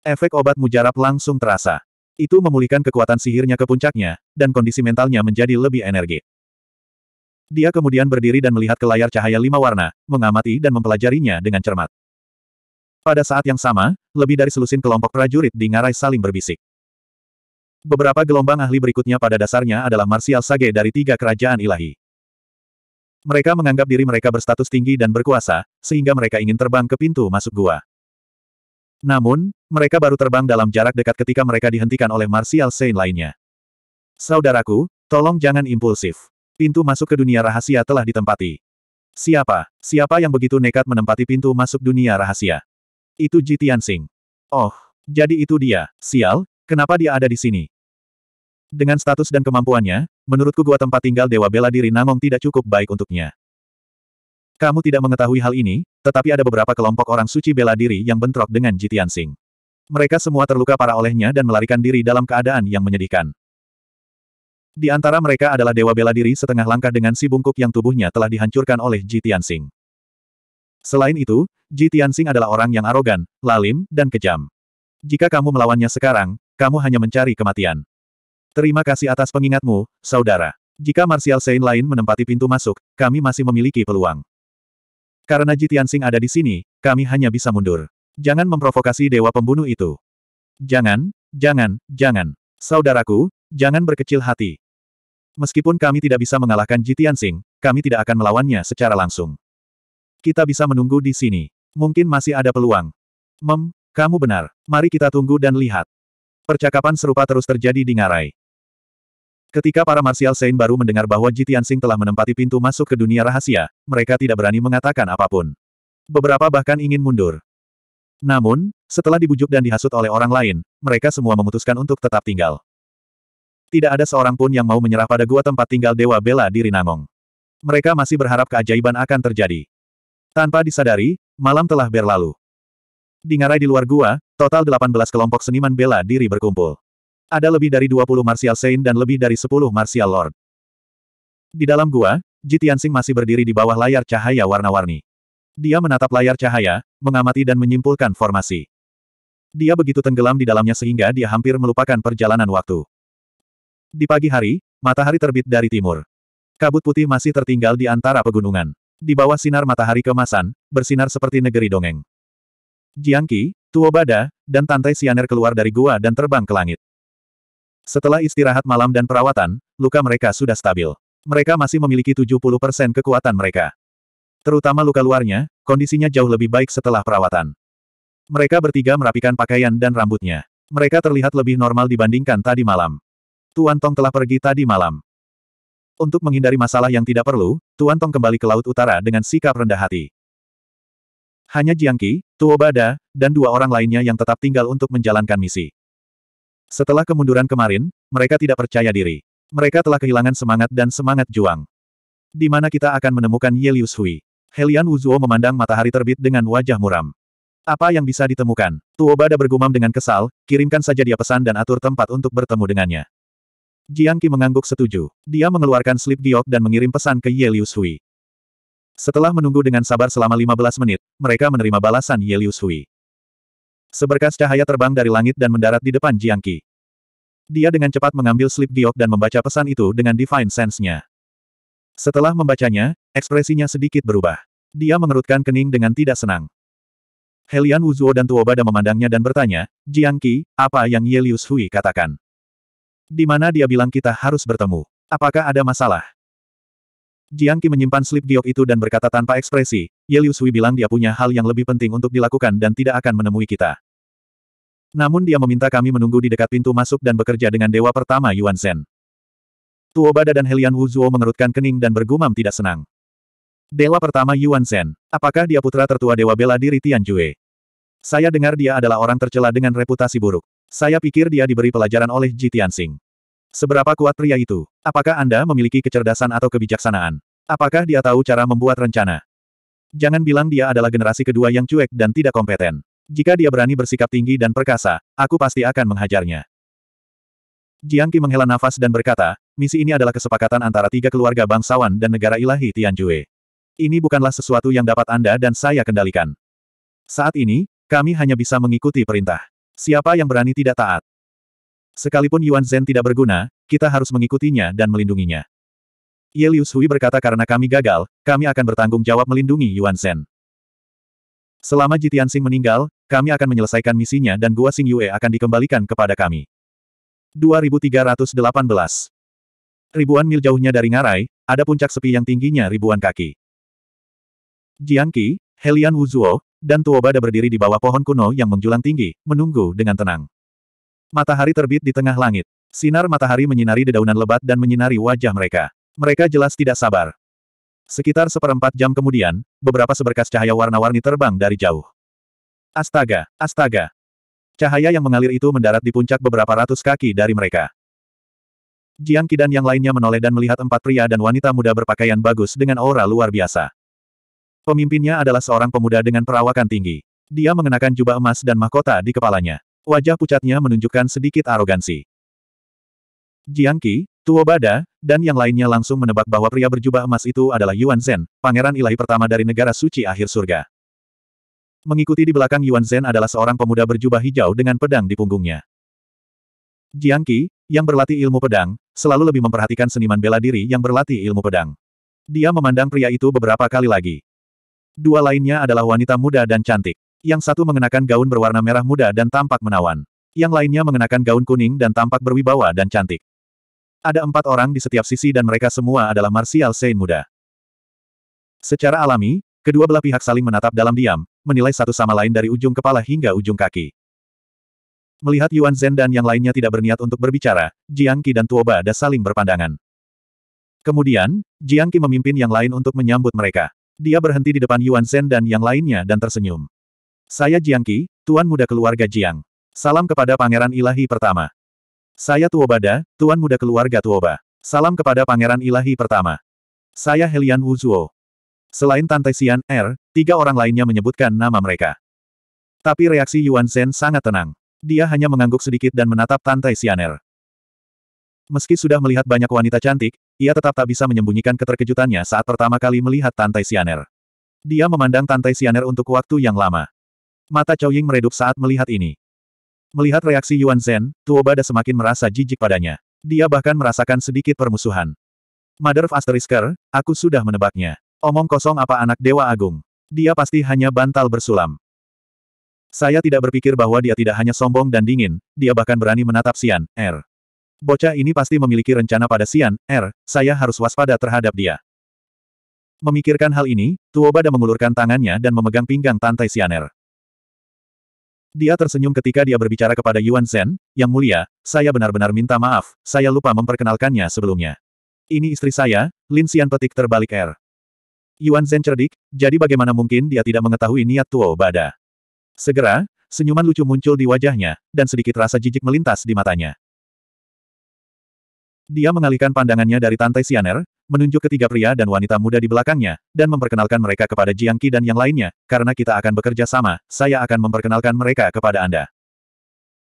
A: Efek obat mujarab langsung terasa. Itu memulihkan kekuatan sihirnya ke puncaknya, dan kondisi mentalnya menjadi lebih energi. Dia kemudian berdiri dan melihat ke layar cahaya lima warna, mengamati dan mempelajarinya dengan cermat. Pada saat yang sama, lebih dari selusin kelompok prajurit di ngarai saling berbisik. Beberapa gelombang ahli berikutnya pada dasarnya adalah marsial sage dari tiga kerajaan ilahi. Mereka menganggap diri mereka berstatus tinggi dan berkuasa, sehingga mereka ingin terbang ke pintu masuk gua. Namun, mereka baru terbang dalam jarak dekat ketika mereka dihentikan oleh Martial Saint lainnya. Saudaraku, tolong jangan impulsif. Pintu masuk ke dunia rahasia telah ditempati. Siapa? Siapa yang begitu nekat menempati pintu masuk dunia rahasia? Itu Jitian Sing. Oh, jadi itu dia. Sial, kenapa dia ada di sini? Dengan status dan kemampuannya, menurutku gua tempat tinggal Dewa Bela Diri Namong tidak cukup baik untuknya. Kamu tidak mengetahui hal ini, tetapi ada beberapa kelompok orang suci bela diri yang bentrok dengan Jitian Sing. Mereka semua terluka parah olehnya dan melarikan diri dalam keadaan yang menyedihkan. Di antara mereka adalah dewa bela diri setengah langkah dengan si bungkuk yang tubuhnya telah dihancurkan oleh Jitian Sing. Selain itu, Jitian Sing adalah orang yang arogan, lalim, dan kejam. Jika kamu melawannya sekarang, kamu hanya mencari kematian. Terima kasih atas pengingatmu, saudara. Jika Martial Saint lain menempati pintu masuk, kami masih memiliki peluang. Karena Jitiansing ada di sini, kami hanya bisa mundur. Jangan memprovokasi dewa pembunuh itu. Jangan, jangan, jangan. Saudaraku, jangan berkecil hati. Meskipun kami tidak bisa mengalahkan Jitiansing, kami tidak akan melawannya secara langsung. Kita bisa menunggu di sini. Mungkin masih ada peluang. Mem, kamu benar. Mari kita tunggu dan lihat. Percakapan serupa terus terjadi di Ngarai. Ketika para Martial Saint baru mendengar bahwa Jitian Sing telah menempati pintu masuk ke dunia rahasia, mereka tidak berani mengatakan apapun. Beberapa bahkan ingin mundur. Namun, setelah dibujuk dan dihasut oleh orang lain, mereka semua memutuskan untuk tetap tinggal. Tidak ada seorang pun yang mau menyerah pada gua tempat tinggal Dewa Bela di Rinamong. Mereka masih berharap keajaiban akan terjadi. Tanpa disadari, malam telah berlalu. Di ngarai di luar gua, total 18 kelompok seniman bela diri berkumpul. Ada lebih dari 20 Martial Saint dan lebih dari 10 Martial Lord. Di dalam gua, Ji masih berdiri di bawah layar cahaya warna-warni. Dia menatap layar cahaya, mengamati dan menyimpulkan formasi. Dia begitu tenggelam di dalamnya sehingga dia hampir melupakan perjalanan waktu. Di pagi hari, matahari terbit dari timur. Kabut putih masih tertinggal di antara pegunungan. Di bawah sinar matahari kemasan, bersinar seperti negeri dongeng. Jiangqi, Tuo Bada, dan Tantai Sianer keluar dari gua dan terbang ke langit. Setelah istirahat malam dan perawatan, luka mereka sudah stabil. Mereka masih memiliki 70% kekuatan mereka. Terutama luka luarnya, kondisinya jauh lebih baik setelah perawatan. Mereka bertiga merapikan pakaian dan rambutnya. Mereka terlihat lebih normal dibandingkan tadi malam. Tuan Tong telah pergi tadi malam. Untuk menghindari masalah yang tidak perlu, Tuan Tong kembali ke Laut Utara dengan sikap rendah hati. Hanya Jiangki, Tuo Bada, dan dua orang lainnya yang tetap tinggal untuk menjalankan misi. Setelah kemunduran kemarin, mereka tidak percaya diri. Mereka telah kehilangan semangat dan semangat juang. Di mana kita akan menemukan Yelius Hui? Helian Wuzuo memandang matahari terbit dengan wajah muram. Apa yang bisa ditemukan? Tuobada bergumam dengan kesal, kirimkan saja dia pesan dan atur tempat untuk bertemu dengannya. Jiang Qi mengangguk setuju. Dia mengeluarkan slip giok dan mengirim pesan ke Yelius Hui. Setelah menunggu dengan sabar selama 15 menit, mereka menerima balasan Yelius Hui. Seberkas cahaya terbang dari langit dan mendarat di depan Jiang Qi. Dia dengan cepat mengambil slip giok dan membaca pesan itu dengan divine sense-nya. Setelah membacanya, ekspresinya sedikit berubah. Dia mengerutkan kening dengan tidak senang. Helian Wuzuo dan Tuobada memandangnya dan bertanya, Jiang Qi, apa yang Yelius Hui katakan? Di mana dia bilang kita harus bertemu? Apakah ada masalah? Jiang Qi menyimpan slip giok itu dan berkata tanpa ekspresi, Yelius Hui bilang dia punya hal yang lebih penting untuk dilakukan dan tidak akan menemui kita. Namun dia meminta kami menunggu di dekat pintu masuk dan bekerja dengan dewa pertama Yuan Zhen. Bada dan Helian Wu Zhuo mengerutkan kening dan bergumam tidak senang. Dewa pertama Yuan Zhen, apakah dia putra tertua dewa bela diri Tian Jue? Saya dengar dia adalah orang tercela dengan reputasi buruk. Saya pikir dia diberi pelajaran oleh Ji Tianxing. Seberapa kuat pria itu? Apakah Anda memiliki kecerdasan atau kebijaksanaan? Apakah dia tahu cara membuat rencana? Jangan bilang dia adalah generasi kedua yang cuek dan tidak kompeten. Jika dia berani bersikap tinggi dan perkasa, aku pasti akan menghajarnya. Jiang Qi menghela nafas dan berkata, misi ini adalah kesepakatan antara tiga keluarga bangsawan dan negara ilahi Tianjue. Ini bukanlah sesuatu yang dapat Anda dan saya kendalikan. Saat ini, kami hanya bisa mengikuti perintah. Siapa yang berani tidak taat? Sekalipun Yuan Zhen tidak berguna, kita harus mengikutinya dan melindunginya. Ye Liu Shui berkata karena kami gagal, kami akan bertanggung jawab melindungi Yuan Zhen. Selama Jitian Xing meninggal, kami akan menyelesaikan misinya dan Gua Sing Yue akan dikembalikan kepada kami. 2318 Ribuan mil jauhnya dari Ngarai, ada puncak sepi yang tingginya ribuan kaki. Jiang Helian Wuzuo, dan Tuobada berdiri di bawah pohon kuno yang menjulang tinggi, menunggu dengan tenang. Matahari terbit di tengah langit. Sinar matahari menyinari dedaunan lebat dan menyinari wajah mereka. Mereka jelas tidak sabar. Sekitar seperempat jam kemudian, beberapa seberkas cahaya warna-warni terbang dari jauh. Astaga, astaga. Cahaya yang mengalir itu mendarat di puncak beberapa ratus kaki dari mereka. Jiang Qi dan yang lainnya menoleh dan melihat empat pria dan wanita muda berpakaian bagus dengan aura luar biasa. Pemimpinnya adalah seorang pemuda dengan perawakan tinggi. Dia mengenakan jubah emas dan mahkota di kepalanya. Wajah pucatnya menunjukkan sedikit arogansi. Jiang Qi, Tuo Bada, dan yang lainnya langsung menebak bahwa pria berjubah emas itu adalah Yuan Zhen, pangeran ilahi pertama dari negara suci akhir surga. Mengikuti di belakang Yuan Zhen adalah seorang pemuda berjubah hijau dengan pedang di punggungnya. Jiang Qi, yang berlatih ilmu pedang, selalu lebih memperhatikan seniman bela diri yang berlatih ilmu pedang. Dia memandang pria itu beberapa kali lagi. Dua lainnya adalah wanita muda dan cantik. Yang satu mengenakan gaun berwarna merah muda dan tampak menawan. Yang lainnya mengenakan gaun kuning dan tampak berwibawa dan cantik. Ada empat orang di setiap sisi dan mereka semua adalah martial saint muda. Secara alami, Kedua belah pihak saling menatap dalam diam, menilai satu sama lain dari ujung kepala hingga ujung kaki. Melihat Yuan Zhen dan yang lainnya tidak berniat untuk berbicara, Jiang Qi dan Tuoba Da saling berpandangan. Kemudian, Jiang Qi memimpin yang lain untuk menyambut mereka. Dia berhenti di depan Yuan Zhen dan yang lainnya dan tersenyum. Saya Jiang Qi, Tuan Muda Keluarga Jiang. Salam kepada Pangeran Ilahi Pertama. Saya Tuo Bada, Tuan Muda Keluarga Tuoba. Salam kepada Pangeran Ilahi Pertama. Saya Helian Wuzuo. Selain Tante Xian, Er, tiga orang lainnya menyebutkan nama mereka. Tapi reaksi Yuan Zhen sangat tenang. Dia hanya mengangguk sedikit dan menatap Tante Xian Sianer. Meski sudah melihat banyak wanita cantik, ia tetap tak bisa menyembunyikan keterkejutannya saat pertama kali melihat Tante Xian Sianer. Dia memandang Tante Xian Sianer untuk waktu yang lama. Mata Chow Ying meredup saat melihat ini. Melihat reaksi Yuan Zhen, Tuobada semakin merasa jijik padanya. Dia bahkan merasakan sedikit permusuhan. Mother of Asterisker, aku sudah menebaknya. Omong kosong apa anak Dewa Agung. Dia pasti hanya bantal bersulam. Saya tidak berpikir bahwa dia tidak hanya sombong dan dingin, dia bahkan berani menatap Sian, R. Er. Bocah ini pasti memiliki rencana pada Sian, R, er, saya harus waspada terhadap dia. Memikirkan hal ini, Tuobada mengulurkan tangannya dan memegang pinggang Tantai Sianer. Dia tersenyum ketika dia berbicara kepada Yuan Zhen, Yang mulia, saya benar-benar minta maaf, saya lupa memperkenalkannya sebelumnya. Ini istri saya, Lin Sian petik terbalik R. Er. Yuan Zhen cerdik, jadi bagaimana mungkin dia tidak mengetahui niat Tuo Bada. Segera, senyuman lucu muncul di wajahnya, dan sedikit rasa jijik melintas di matanya. Dia mengalihkan pandangannya dari Tantai Sianer, menunjuk ketiga pria dan wanita muda di belakangnya, dan memperkenalkan mereka kepada Jiang Qi dan yang lainnya, karena kita akan bekerja sama, saya akan memperkenalkan mereka kepada Anda.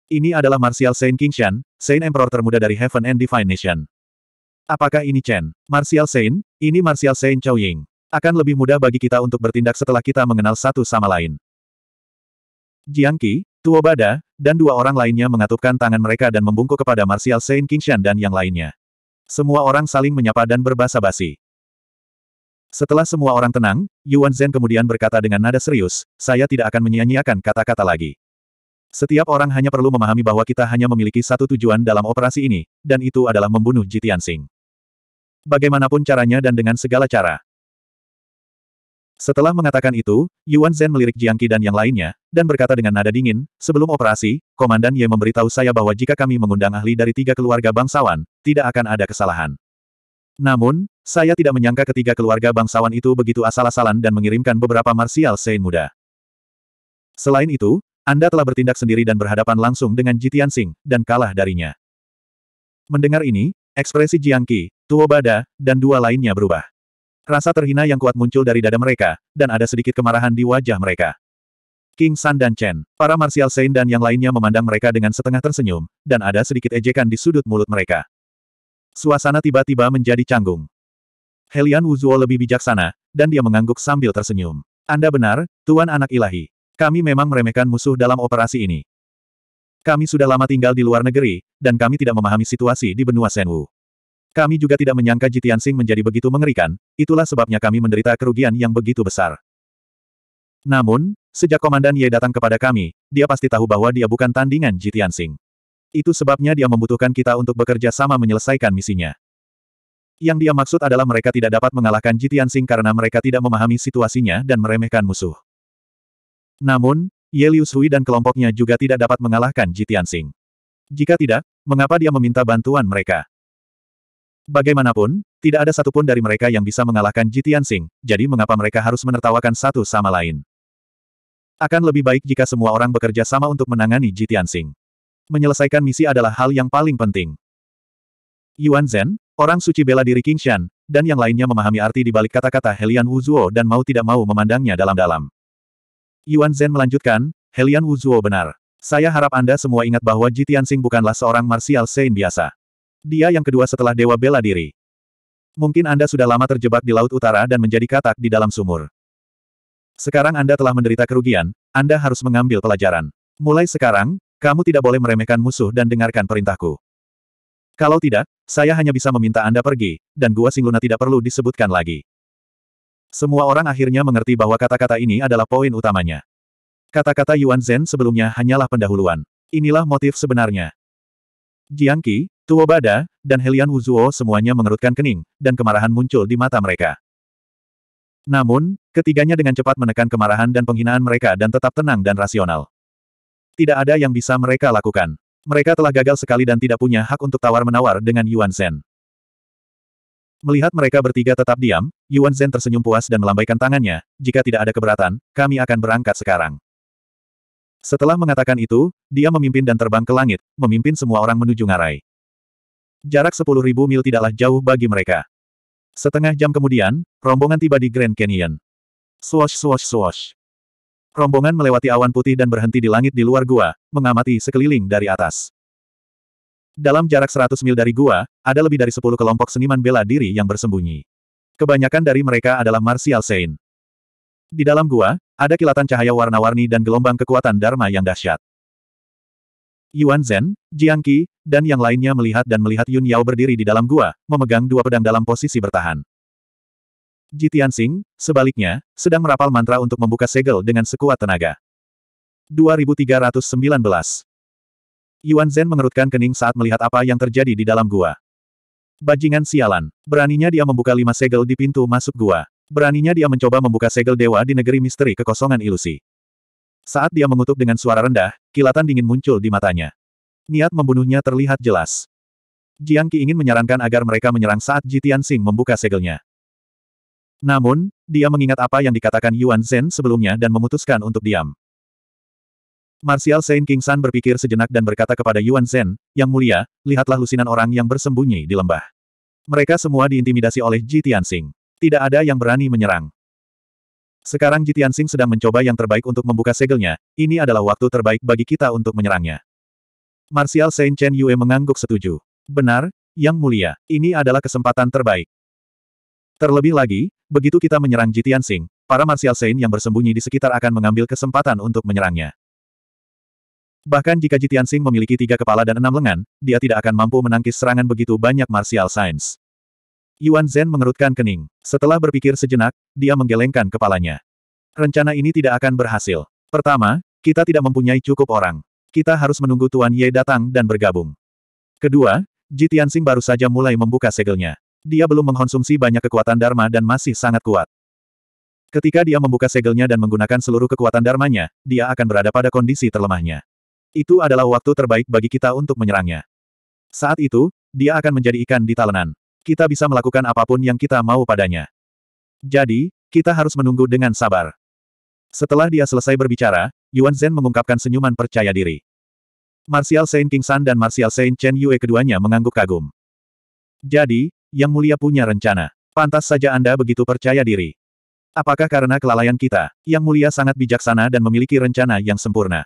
A: Ini adalah Martial Saint Kingshan, Saint Emperor termuda dari Heaven and Divine Nation. Apakah ini Chen? Martial Saint, ini Martial Saint Chao Ying. Akan lebih mudah bagi kita untuk bertindak setelah kita mengenal satu sama lain. Jiang Qi, Tuo Bada, dan dua orang lainnya mengatupkan tangan mereka dan membungkuk kepada Martial Saint Qingshan dan yang lainnya. Semua orang saling menyapa dan berbahasa basi Setelah semua orang tenang, Yuan Zhen kemudian berkata dengan nada serius, saya tidak akan menyia-nyiakan kata-kata lagi. Setiap orang hanya perlu memahami bahwa kita hanya memiliki satu tujuan dalam operasi ini, dan itu adalah membunuh Jitian Sing. Bagaimanapun caranya dan dengan segala cara. Setelah mengatakan itu, Yuan Zhen melirik Jiang Qi dan yang lainnya, dan berkata dengan nada dingin, sebelum operasi, Komandan Ye memberitahu saya bahwa jika kami mengundang ahli dari tiga keluarga bangsawan, tidak akan ada kesalahan. Namun, saya tidak menyangka ketiga keluarga bangsawan itu begitu asal-asalan dan mengirimkan beberapa martial Sein muda. Selain itu, Anda telah bertindak sendiri dan berhadapan langsung dengan Jitian Sing, dan kalah darinya. Mendengar ini, ekspresi Jiang Qi, Tuo Bada, dan dua lainnya berubah. Rasa terhina yang kuat muncul dari dada mereka, dan ada sedikit kemarahan di wajah mereka. King San dan Chen, para Martial Saint dan yang lainnya memandang mereka dengan setengah tersenyum, dan ada sedikit ejekan di sudut mulut mereka. Suasana tiba-tiba menjadi canggung. Helian Wuzuo lebih bijaksana, dan dia mengangguk sambil tersenyum. Anda benar, Tuan Anak Ilahi. Kami memang meremehkan musuh dalam operasi ini. Kami sudah lama tinggal di luar negeri, dan kami tidak memahami situasi di benua Senwu. Kami juga tidak menyangka Jitian Jitiansing menjadi begitu mengerikan, itulah sebabnya kami menderita kerugian yang begitu besar. Namun, sejak Komandan Ye datang kepada kami, dia pasti tahu bahwa dia bukan tandingan Jitian Jitiansing. Itu sebabnya dia membutuhkan kita untuk bekerja sama menyelesaikan misinya. Yang dia maksud adalah mereka tidak dapat mengalahkan Jitian Jitiansing karena mereka tidak memahami situasinya dan meremehkan musuh. Namun, Ye Liu Sui dan kelompoknya juga tidak dapat mengalahkan Jitian Jitiansing. Jika tidak, mengapa dia meminta bantuan mereka? Bagaimanapun, tidak ada satupun dari mereka yang bisa mengalahkan Jitian Sing, jadi mengapa mereka harus menertawakan satu sama lain? Akan lebih baik jika semua orang bekerja sama untuk menangani Jitian Sing. Menyelesaikan misi adalah hal yang paling penting. Yuan Zhen, orang suci bela diri King Shan, dan yang lainnya memahami arti di balik kata-kata Helian Wuzuo dan mau tidak mau memandangnya dalam-dalam. Yuan Zhen melanjutkan, Helian Wuzuo benar. Saya harap Anda semua ingat bahwa Jitian Sing bukanlah seorang martial saint biasa. Dia yang kedua setelah Dewa Bela Diri. Mungkin Anda sudah lama terjebak di Laut Utara dan menjadi katak di dalam sumur. Sekarang Anda telah menderita kerugian, Anda harus mengambil pelajaran. Mulai sekarang, kamu tidak boleh meremehkan musuh dan dengarkan perintahku. Kalau tidak, saya hanya bisa meminta Anda pergi, dan Gua Singluna tidak perlu disebutkan lagi. Semua orang akhirnya mengerti bahwa kata-kata ini adalah poin utamanya. Kata-kata Yuan Zhen sebelumnya hanyalah pendahuluan. Inilah motif sebenarnya. Jiang Qi, Tuobada, dan Helian Wuzuo semuanya mengerutkan kening, dan kemarahan muncul di mata mereka. Namun, ketiganya dengan cepat menekan kemarahan dan penghinaan mereka dan tetap tenang dan rasional. Tidak ada yang bisa mereka lakukan. Mereka telah gagal sekali dan tidak punya hak untuk tawar-menawar dengan Yuan Zhen. Melihat mereka bertiga tetap diam, Yuan Zhen tersenyum puas dan melambaikan tangannya, jika tidak ada keberatan, kami akan berangkat sekarang. Setelah mengatakan itu, dia memimpin dan terbang ke langit, memimpin semua orang menuju ngarai. Jarak 10.000 mil tidaklah jauh bagi mereka. Setengah jam kemudian, rombongan tiba di Grand Canyon. Swash swash swash. Rombongan melewati awan putih dan berhenti di langit di luar gua, mengamati sekeliling dari atas. Dalam jarak 100 mil dari gua, ada lebih dari 10 kelompok seniman bela diri yang bersembunyi. Kebanyakan dari mereka adalah Martial Saint. Di dalam gua, ada kilatan cahaya warna-warni dan gelombang kekuatan Dharma yang dahsyat. Yuan Zhen, Jiang Qi, dan yang lainnya melihat dan melihat Yun Yao berdiri di dalam gua, memegang dua pedang dalam posisi bertahan. Ji Tianxing, sebaliknya, sedang merapal mantra untuk membuka segel dengan sekuat tenaga. 2319 Yuan Zhen mengerutkan kening saat melihat apa yang terjadi di dalam gua. Bajingan sialan. Beraninya dia membuka lima segel di pintu masuk gua. Beraninya dia mencoba membuka segel dewa di negeri misteri kekosongan ilusi. Saat dia mengutuk dengan suara rendah, kilatan dingin muncul di matanya. Niat membunuhnya terlihat jelas. Jiang Qi ingin menyarankan agar mereka menyerang saat Ji Tianxing membuka segelnya. Namun, dia mengingat apa yang dikatakan Yuan Zhen sebelumnya dan memutuskan untuk diam. Martial Saint King San berpikir sejenak dan berkata kepada Yuan Zhen, Yang mulia, lihatlah lusinan orang yang bersembunyi di lembah. Mereka semua diintimidasi oleh Ji Tianxing. Tidak ada yang berani menyerang. Sekarang Jitian Sing sedang mencoba yang terbaik untuk membuka segelnya, ini adalah waktu terbaik bagi kita untuk menyerangnya. Martial Saint Chen Yue mengangguk setuju. Benar, Yang Mulia, ini adalah kesempatan terbaik. Terlebih lagi, begitu kita menyerang Jitian Sing, para Martial Saint yang bersembunyi di sekitar akan mengambil kesempatan untuk menyerangnya. Bahkan jika Jitian Sing memiliki tiga kepala dan enam lengan, dia tidak akan mampu menangkis serangan begitu banyak Martial Saints. Yuan Zhen mengerutkan kening. Setelah berpikir sejenak, dia menggelengkan kepalanya. Rencana ini tidak akan berhasil. Pertama, kita tidak mempunyai cukup orang. Kita harus menunggu Tuan Ye datang dan bergabung. Kedua, Ji Tianxing baru saja mulai membuka segelnya. Dia belum mengkonsumsi banyak kekuatan Dharma dan masih sangat kuat. Ketika dia membuka segelnya dan menggunakan seluruh kekuatan dharmanya, dia akan berada pada kondisi terlemahnya. Itu adalah waktu terbaik bagi kita untuk menyerangnya. Saat itu, dia akan menjadi ikan di talenan kita bisa melakukan apapun yang kita mau padanya. Jadi, kita harus menunggu dengan sabar. Setelah dia selesai berbicara, Yuan Zhen mengungkapkan senyuman percaya diri. Martial Saint King San dan Martial Saint Chen Yue keduanya mengangguk kagum. Jadi, Yang Mulia punya rencana. Pantas saja Anda begitu percaya diri. Apakah karena kelalaian kita, Yang Mulia sangat bijaksana dan memiliki rencana yang sempurna?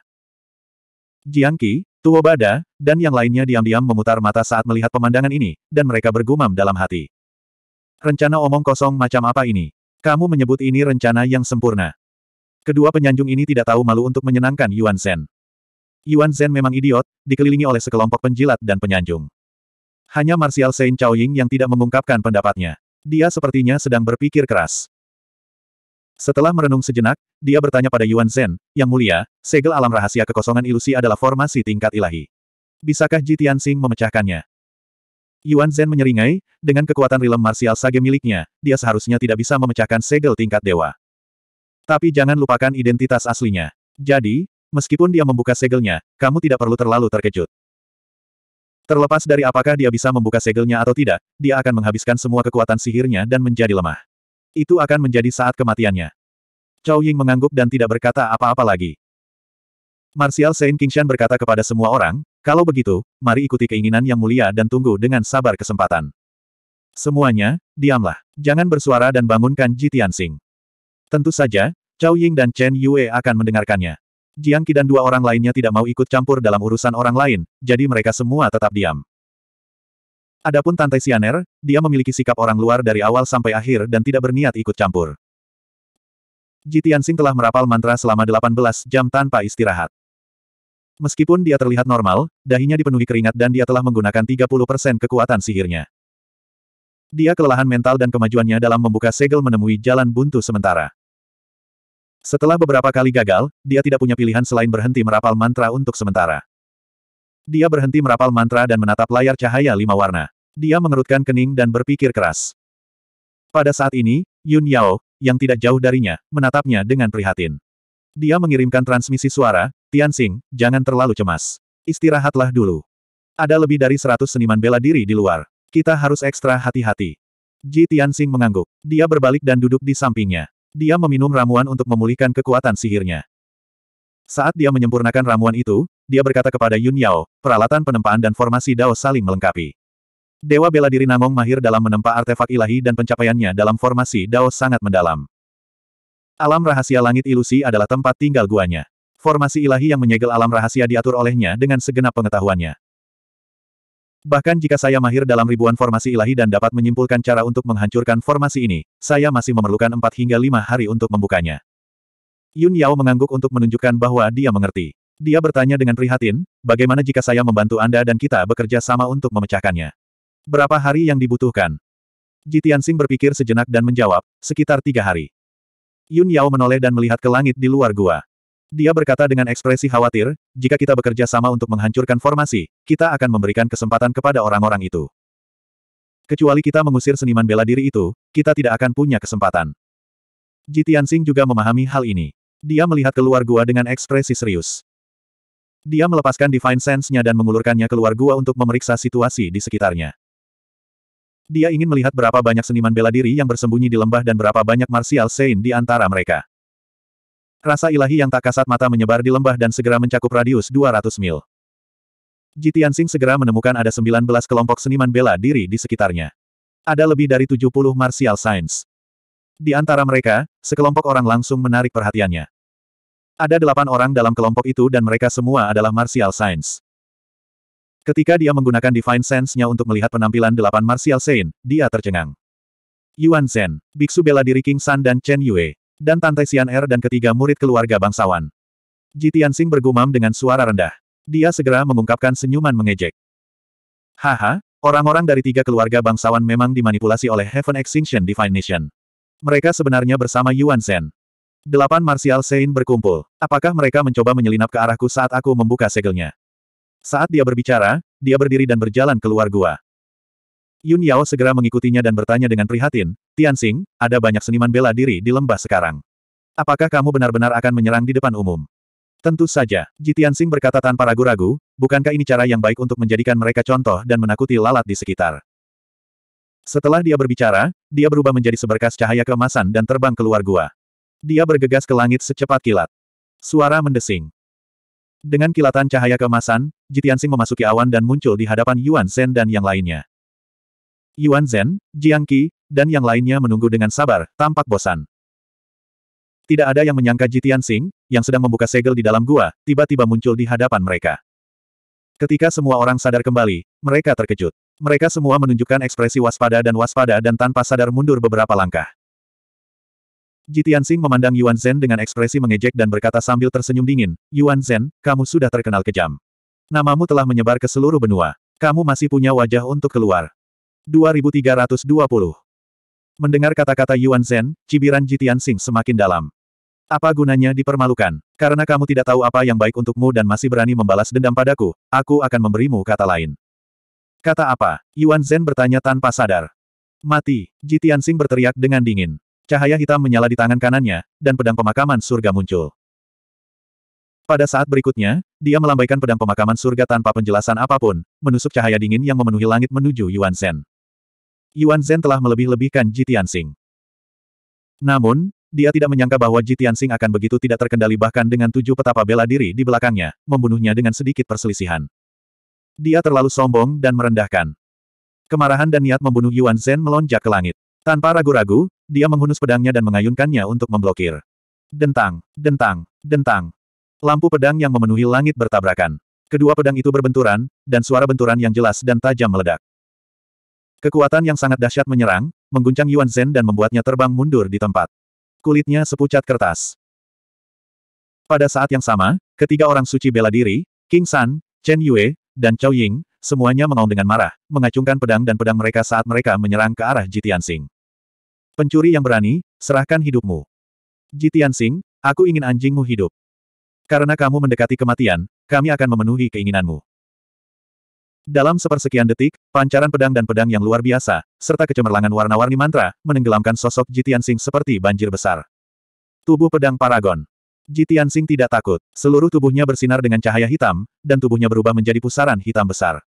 A: Jiang Qi, Tuobada, dan yang lainnya diam-diam memutar mata saat melihat pemandangan ini, dan mereka bergumam dalam hati. Rencana omong kosong macam apa ini? Kamu menyebut ini rencana yang sempurna. Kedua penyanjung ini tidak tahu malu untuk menyenangkan Yuan Zhen. Yuan Zhen memang idiot, dikelilingi oleh sekelompok penjilat dan penyanjung. Hanya Martial Saint Chao Ying yang tidak mengungkapkan pendapatnya. Dia sepertinya sedang berpikir keras. Setelah merenung sejenak, dia bertanya pada Yuan Zhen, Yang mulia, segel alam rahasia kekosongan ilusi adalah formasi tingkat ilahi. Bisakah Ji Tianxing memecahkannya? Yuan Zhen menyeringai, dengan kekuatan rilem marsial sage miliknya, dia seharusnya tidak bisa memecahkan segel tingkat dewa. Tapi jangan lupakan identitas aslinya. Jadi, meskipun dia membuka segelnya, kamu tidak perlu terlalu terkejut. Terlepas dari apakah dia bisa membuka segelnya atau tidak, dia akan menghabiskan semua kekuatan sihirnya dan menjadi lemah itu akan menjadi saat kematiannya. Chow Ying mengangguk dan tidak berkata apa-apa lagi. Martial Saint Kingshan berkata kepada semua orang, kalau begitu, mari ikuti keinginan yang mulia dan tunggu dengan sabar kesempatan. Semuanya, diamlah. Jangan bersuara dan bangunkan Ji Tianxing. Tentu saja, Chow Ying dan Chen Yue akan mendengarkannya. Jiang Qi dan dua orang lainnya tidak mau ikut campur dalam urusan orang lain, jadi mereka semua tetap diam. Adapun Tante Sianer, dia memiliki sikap orang luar dari awal sampai akhir dan tidak berniat ikut campur. Jitian Sing telah merapal mantra selama 18 jam tanpa istirahat. Meskipun dia terlihat normal, dahinya dipenuhi keringat dan dia telah menggunakan 30% kekuatan sihirnya. Dia kelelahan mental dan kemajuannya dalam membuka segel menemui jalan buntu sementara. Setelah beberapa kali gagal, dia tidak punya pilihan selain berhenti merapal mantra untuk sementara. Dia berhenti merapal mantra dan menatap layar cahaya lima warna. Dia mengerutkan kening dan berpikir keras. Pada saat ini, Yun Yao, yang tidak jauh darinya, menatapnya dengan prihatin. Dia mengirimkan transmisi suara, Tianxing, jangan terlalu cemas. Istirahatlah dulu. Ada lebih dari seratus seniman bela diri di luar. Kita harus ekstra hati-hati. Ji Tianxing mengangguk. Dia berbalik dan duduk di sampingnya. Dia meminum ramuan untuk memulihkan kekuatan sihirnya. Saat dia menyempurnakan ramuan itu, dia berkata kepada Yun Yao, peralatan penempaan dan formasi Dao saling melengkapi. Dewa bela diri Namong mahir dalam menempa artefak ilahi dan pencapaiannya dalam formasi Dao sangat mendalam. Alam rahasia langit ilusi adalah tempat tinggal guanya. Formasi ilahi yang menyegel alam rahasia diatur olehnya dengan segenap pengetahuannya. Bahkan jika saya mahir dalam ribuan formasi ilahi dan dapat menyimpulkan cara untuk menghancurkan formasi ini, saya masih memerlukan empat hingga lima hari untuk membukanya. Yun Yao mengangguk untuk menunjukkan bahwa dia mengerti. Dia bertanya dengan prihatin, bagaimana jika saya membantu Anda dan kita bekerja sama untuk memecahkannya? Berapa hari yang dibutuhkan? Jitiansing berpikir sejenak dan menjawab, sekitar tiga hari. Yun Yao menoleh dan melihat ke langit di luar gua. Dia berkata dengan ekspresi khawatir, jika kita bekerja sama untuk menghancurkan formasi, kita akan memberikan kesempatan kepada orang-orang itu. Kecuali kita mengusir seniman bela diri itu, kita tidak akan punya kesempatan. Jitiansing juga memahami hal ini. Dia melihat keluar gua dengan ekspresi serius. Dia melepaskan Divine Sense-nya dan mengulurkannya keluar gua untuk memeriksa situasi di sekitarnya. Dia ingin melihat berapa banyak seniman bela diri yang bersembunyi di lembah dan berapa banyak martial saint di antara mereka. Rasa ilahi yang tak kasat mata menyebar di lembah dan segera mencakup radius 200 mil. Jitian Sing segera menemukan ada 19 kelompok seniman bela diri di sekitarnya. Ada lebih dari 70 martial saints. Di antara mereka, sekelompok orang langsung menarik perhatiannya. Ada delapan orang dalam kelompok itu dan mereka semua adalah martial science. Ketika dia menggunakan Divine Sense-nya untuk melihat penampilan delapan Martial Saint, dia tercengang. Yuan Zhen, Biksu bela diri King San dan Chen Yue, dan Tante Xian Er dan ketiga murid keluarga bangsawan. Ji Tianxing bergumam dengan suara rendah. Dia segera mengungkapkan senyuman mengejek. Haha, orang-orang dari tiga keluarga bangsawan memang dimanipulasi oleh Heaven Extinction Divine Nation. Mereka sebenarnya bersama Yuan Zhen. Delapan Martial Saint berkumpul. Apakah mereka mencoba menyelinap ke arahku saat aku membuka segelnya? Saat dia berbicara, dia berdiri dan berjalan keluar gua. Yun Yao segera mengikutinya dan bertanya dengan prihatin, Tianxing, ada banyak seniman bela diri di lembah sekarang. Apakah kamu benar-benar akan menyerang di depan umum? Tentu saja, Ji Tianxing berkata tanpa ragu-ragu, bukankah ini cara yang baik untuk menjadikan mereka contoh dan menakuti lalat di sekitar. Setelah dia berbicara, dia berubah menjadi seberkas cahaya kemasan dan terbang keluar gua. Dia bergegas ke langit secepat kilat. Suara mendesing. Dengan kilatan cahaya keemasan, Jitiansing memasuki awan dan muncul di hadapan Yuan Zhen dan yang lainnya. Yuan Zhen, Jiang Qi, dan yang lainnya menunggu dengan sabar, tampak bosan. Tidak ada yang menyangka Jitiansing, yang sedang membuka segel di dalam gua, tiba-tiba muncul di hadapan mereka. Ketika semua orang sadar kembali, mereka terkejut. Mereka semua menunjukkan ekspresi waspada dan waspada dan tanpa sadar mundur beberapa langkah. Jitian Sing memandang Yuan Zhen dengan ekspresi mengejek dan berkata sambil tersenyum dingin, Yuan Zhen, kamu sudah terkenal kejam. Namamu telah menyebar ke seluruh benua. Kamu masih punya wajah untuk keluar. 2320 Mendengar kata-kata Yuan Zhen, cibiran Jitian Sing semakin dalam. Apa gunanya dipermalukan? Karena kamu tidak tahu apa yang baik untukmu dan masih berani membalas dendam padaku, aku akan memberimu kata lain. Kata apa? Yuan Zhen bertanya tanpa sadar. Mati, Jitian Sing berteriak dengan dingin. Cahaya hitam menyala di tangan kanannya, dan pedang pemakaman surga muncul. Pada saat berikutnya, dia melambaikan pedang pemakaman surga tanpa penjelasan apapun, menusuk cahaya dingin yang memenuhi langit menuju Yuan Zhen. Yuan Zhen telah melebih-lebihkan Ji Tianxing. Namun, dia tidak menyangka bahwa Ji Tianxing akan begitu tidak terkendali bahkan dengan tujuh petapa bela diri di belakangnya, membunuhnya dengan sedikit perselisihan. Dia terlalu sombong dan merendahkan. Kemarahan dan niat membunuh Yuan Zhen melonjak ke langit. Tanpa ragu-ragu, dia menghunus pedangnya dan mengayunkannya untuk memblokir. Dentang, dentang, dentang. Lampu pedang yang memenuhi langit bertabrakan. Kedua pedang itu berbenturan, dan suara benturan yang jelas dan tajam meledak. Kekuatan yang sangat dahsyat menyerang, mengguncang Yuan Zhen dan membuatnya terbang mundur di tempat. Kulitnya sepucat kertas. Pada saat yang sama, ketiga orang suci bela diri, King San, Chen Yue, dan Chao Ying, semuanya mengaum dengan marah, mengacungkan pedang dan pedang mereka saat mereka menyerang ke arah Jitian Tianxing. Pencuri yang berani, serahkan hidupmu. Jitian Singh, aku ingin anjingmu hidup. Karena kamu mendekati kematian, kami akan memenuhi keinginanmu. Dalam sepersekian detik, pancaran pedang dan pedang yang luar biasa, serta kecemerlangan warna-warni mantra, menenggelamkan sosok Jitian Singh seperti banjir besar. Tubuh pedang Paragon. Jitian Singh tidak takut, seluruh tubuhnya bersinar dengan cahaya hitam, dan tubuhnya berubah menjadi pusaran hitam besar.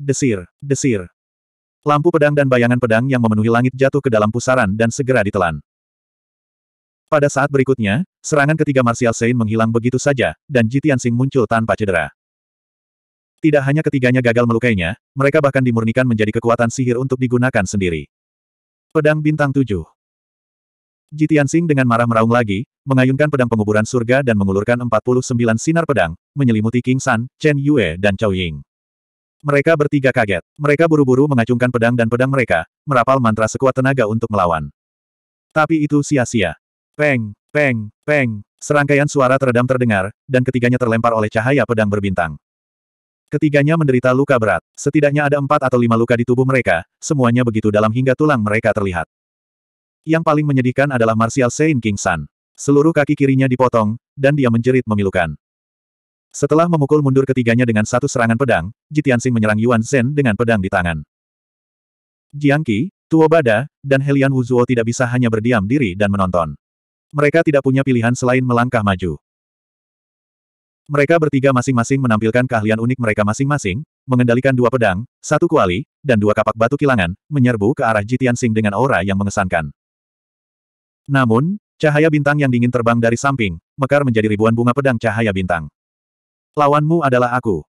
A: Desir, desir, Lampu pedang dan bayangan pedang yang memenuhi langit jatuh ke dalam pusaran dan segera ditelan. Pada saat berikutnya, serangan ketiga Martial Saint menghilang begitu saja, dan Jitian Sing muncul tanpa cedera. Tidak hanya ketiganya gagal melukainya, mereka bahkan dimurnikan menjadi kekuatan sihir untuk digunakan sendiri. Pedang Bintang 7 Jitian Sing dengan marah meraung lagi, mengayunkan pedang penguburan surga dan mengulurkan 49 sinar pedang, menyelimuti King San, Chen Yue dan Chao Ying. Mereka bertiga kaget. Mereka buru-buru mengacungkan pedang dan pedang mereka, merapal mantra sekuat tenaga untuk melawan. Tapi itu sia-sia. Peng, peng, peng, serangkaian suara teredam terdengar, dan ketiganya terlempar oleh cahaya pedang berbintang. Ketiganya menderita luka berat, setidaknya ada empat atau lima luka di tubuh mereka, semuanya begitu dalam hingga tulang mereka terlihat. Yang paling menyedihkan adalah Martial Saint King San. Seluruh kaki kirinya dipotong, dan dia menjerit memilukan. Setelah memukul mundur ketiganya dengan satu serangan pedang, Jitiansing menyerang Yuan Zhen dengan pedang di tangan. Jiang Qi, Tuo Bada, dan Helian Wuzuo tidak bisa hanya berdiam diri dan menonton. Mereka tidak punya pilihan selain melangkah maju. Mereka bertiga masing-masing menampilkan keahlian unik mereka masing-masing, mengendalikan dua pedang, satu kuali, dan dua kapak batu kilangan, menyerbu ke arah Jitiansing dengan aura yang mengesankan. Namun, cahaya bintang yang dingin terbang dari samping, mekar menjadi ribuan bunga pedang cahaya bintang. Lawanmu adalah aku.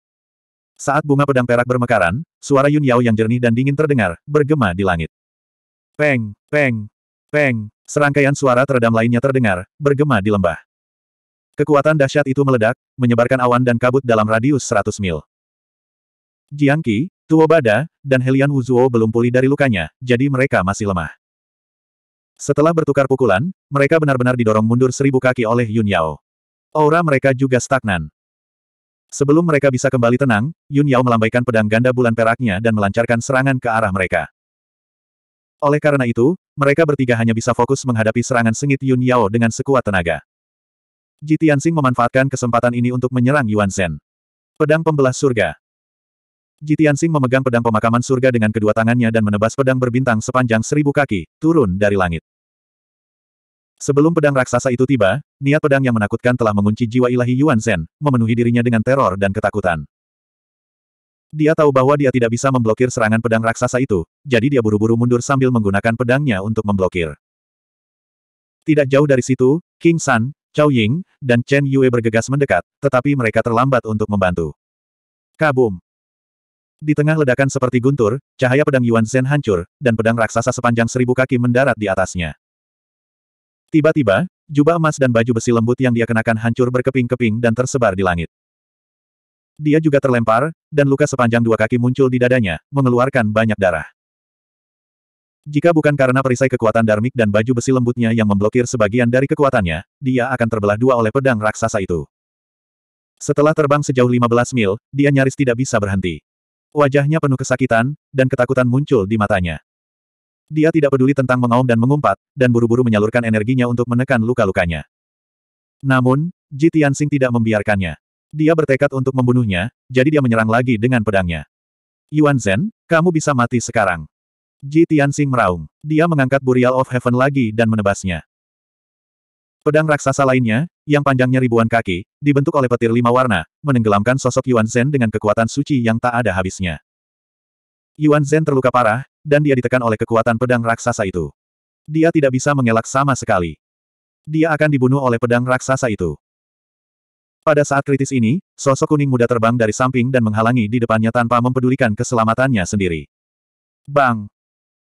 A: Saat bunga pedang perak bermekaran, suara Yun Yao yang jernih dan dingin terdengar, bergema di langit. Peng, peng, peng, serangkaian suara teredam lainnya terdengar, bergema di lembah. Kekuatan dahsyat itu meledak, menyebarkan awan dan kabut dalam radius 100 mil. Jiang Qi, Tuo Bada, dan Helian Wuzuo belum pulih dari lukanya, jadi mereka masih lemah. Setelah bertukar pukulan, mereka benar-benar didorong mundur seribu kaki oleh Yun Yao. Aura mereka juga stagnan. Sebelum mereka bisa kembali tenang, Yun Yao melambaikan pedang ganda bulan peraknya dan melancarkan serangan ke arah mereka. Oleh karena itu, mereka bertiga hanya bisa fokus menghadapi serangan sengit Yun Yao dengan sekuat tenaga. Ji Tianxing memanfaatkan kesempatan ini untuk menyerang Yuan Zhen. Pedang Pembelah Surga Ji Tianxing memegang pedang pemakaman surga dengan kedua tangannya dan menebas pedang berbintang sepanjang seribu kaki, turun dari langit. Sebelum pedang raksasa itu tiba, niat pedang yang menakutkan telah mengunci jiwa ilahi Yuan Zhen, memenuhi dirinya dengan teror dan ketakutan. Dia tahu bahwa dia tidak bisa memblokir serangan pedang raksasa itu, jadi dia buru-buru mundur sambil menggunakan pedangnya untuk memblokir. Tidak jauh dari situ, King San, Chao Ying, dan Chen Yue bergegas mendekat, tetapi mereka terlambat untuk membantu. Kabum! Di tengah ledakan seperti guntur, cahaya pedang Yuan Zhen hancur, dan pedang raksasa sepanjang seribu kaki mendarat di atasnya. Tiba-tiba, jubah emas dan baju besi lembut yang dia kenakan hancur berkeping-keping dan tersebar di langit. Dia juga terlempar, dan luka sepanjang dua kaki muncul di dadanya, mengeluarkan banyak darah. Jika bukan karena perisai kekuatan darmik dan baju besi lembutnya yang memblokir sebagian dari kekuatannya, dia akan terbelah dua oleh pedang raksasa itu. Setelah terbang sejauh 15 mil, dia nyaris tidak bisa berhenti. Wajahnya penuh kesakitan, dan ketakutan muncul di matanya. Dia tidak peduli tentang mengaum dan mengumpat, dan buru-buru menyalurkan energinya untuk menekan luka-lukanya. Namun, Ji Tianxing tidak membiarkannya. Dia bertekad untuk membunuhnya, jadi dia menyerang lagi dengan pedangnya. Yuan Zhen, kamu bisa mati sekarang. Ji Tianxing meraung. Dia mengangkat Burial of Heaven lagi dan menebasnya. Pedang raksasa lainnya, yang panjangnya ribuan kaki, dibentuk oleh petir lima warna, menenggelamkan sosok Yuan Zhen dengan kekuatan suci yang tak ada habisnya. Yuan Zhen terluka parah, dan dia ditekan oleh kekuatan pedang raksasa itu. Dia tidak bisa mengelak sama sekali. Dia akan dibunuh oleh pedang raksasa itu. Pada saat kritis ini, sosok kuning muda terbang dari samping dan menghalangi di depannya tanpa mempedulikan keselamatannya sendiri. Bang!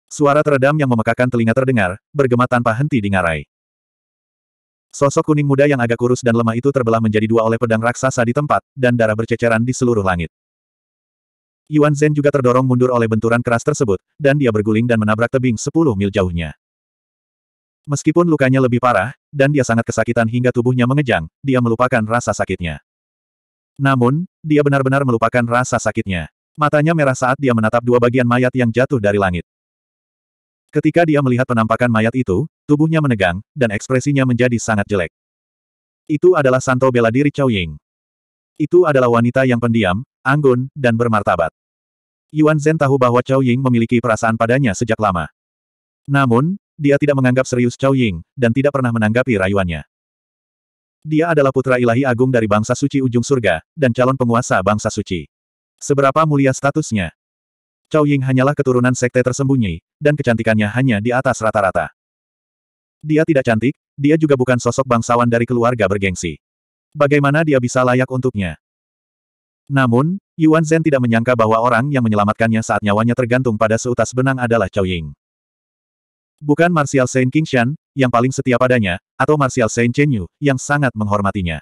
A: Suara teredam yang memekakan telinga terdengar, bergema tanpa henti di ngarai. Sosok kuning muda yang agak kurus dan lemah itu terbelah menjadi dua oleh pedang raksasa di tempat, dan darah berceceran di seluruh langit. Yuan Zhen juga terdorong mundur oleh benturan keras tersebut, dan dia berguling dan menabrak tebing 10 mil jauhnya. Meskipun lukanya lebih parah, dan dia sangat kesakitan hingga tubuhnya mengejang, dia melupakan rasa sakitnya. Namun, dia benar-benar melupakan rasa sakitnya. Matanya merah saat dia menatap dua bagian mayat yang jatuh dari langit. Ketika dia melihat penampakan mayat itu, tubuhnya menegang, dan ekspresinya menjadi sangat jelek. Itu adalah Santo bela diri Chow Ying. Itu adalah wanita yang pendiam, anggun, dan bermartabat. Yuan Zhen tahu bahwa Chao Ying memiliki perasaan padanya sejak lama. Namun, dia tidak menganggap serius Chao Ying, dan tidak pernah menanggapi rayuannya. Dia adalah putra ilahi agung dari bangsa suci ujung surga, dan calon penguasa bangsa suci. Seberapa mulia statusnya? Chao Ying hanyalah keturunan sekte tersembunyi, dan kecantikannya hanya di atas rata-rata. Dia tidak cantik, dia juga bukan sosok bangsawan dari keluarga bergengsi. Bagaimana dia bisa layak untuknya? Namun, Yuan Zhen tidak menyangka bahwa orang yang menyelamatkannya saat nyawanya tergantung pada seutas benang adalah Cao Ying. Bukan Martial Saint Kingshan, yang paling setia padanya, atau Martial Saint Chen Yu, yang sangat menghormatinya.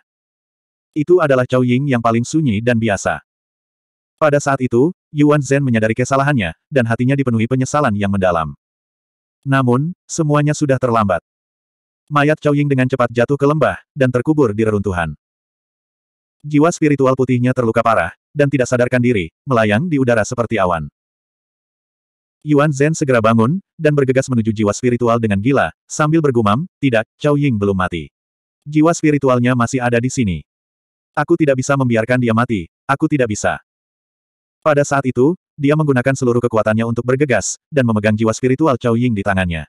A: Itu adalah Cao Ying yang paling sunyi dan biasa. Pada saat itu, Yuan Zhen menyadari kesalahannya, dan hatinya dipenuhi penyesalan yang mendalam. Namun, semuanya sudah terlambat. Mayat Cao Ying dengan cepat jatuh ke lembah, dan terkubur di reruntuhan. Jiwa spiritual putihnya terluka parah, dan tidak sadarkan diri, melayang di udara seperti awan. Yuan Zhen segera bangun, dan bergegas menuju jiwa spiritual dengan gila, sambil bergumam, tidak, Chao Ying belum mati. Jiwa spiritualnya masih ada di sini. Aku tidak bisa membiarkan dia mati, aku tidak bisa. Pada saat itu, dia menggunakan seluruh kekuatannya untuk bergegas, dan memegang jiwa spiritual Chao Ying di tangannya.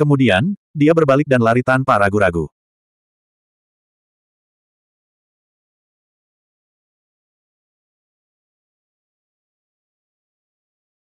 A: Kemudian, dia berbalik dan lari tanpa ragu-ragu.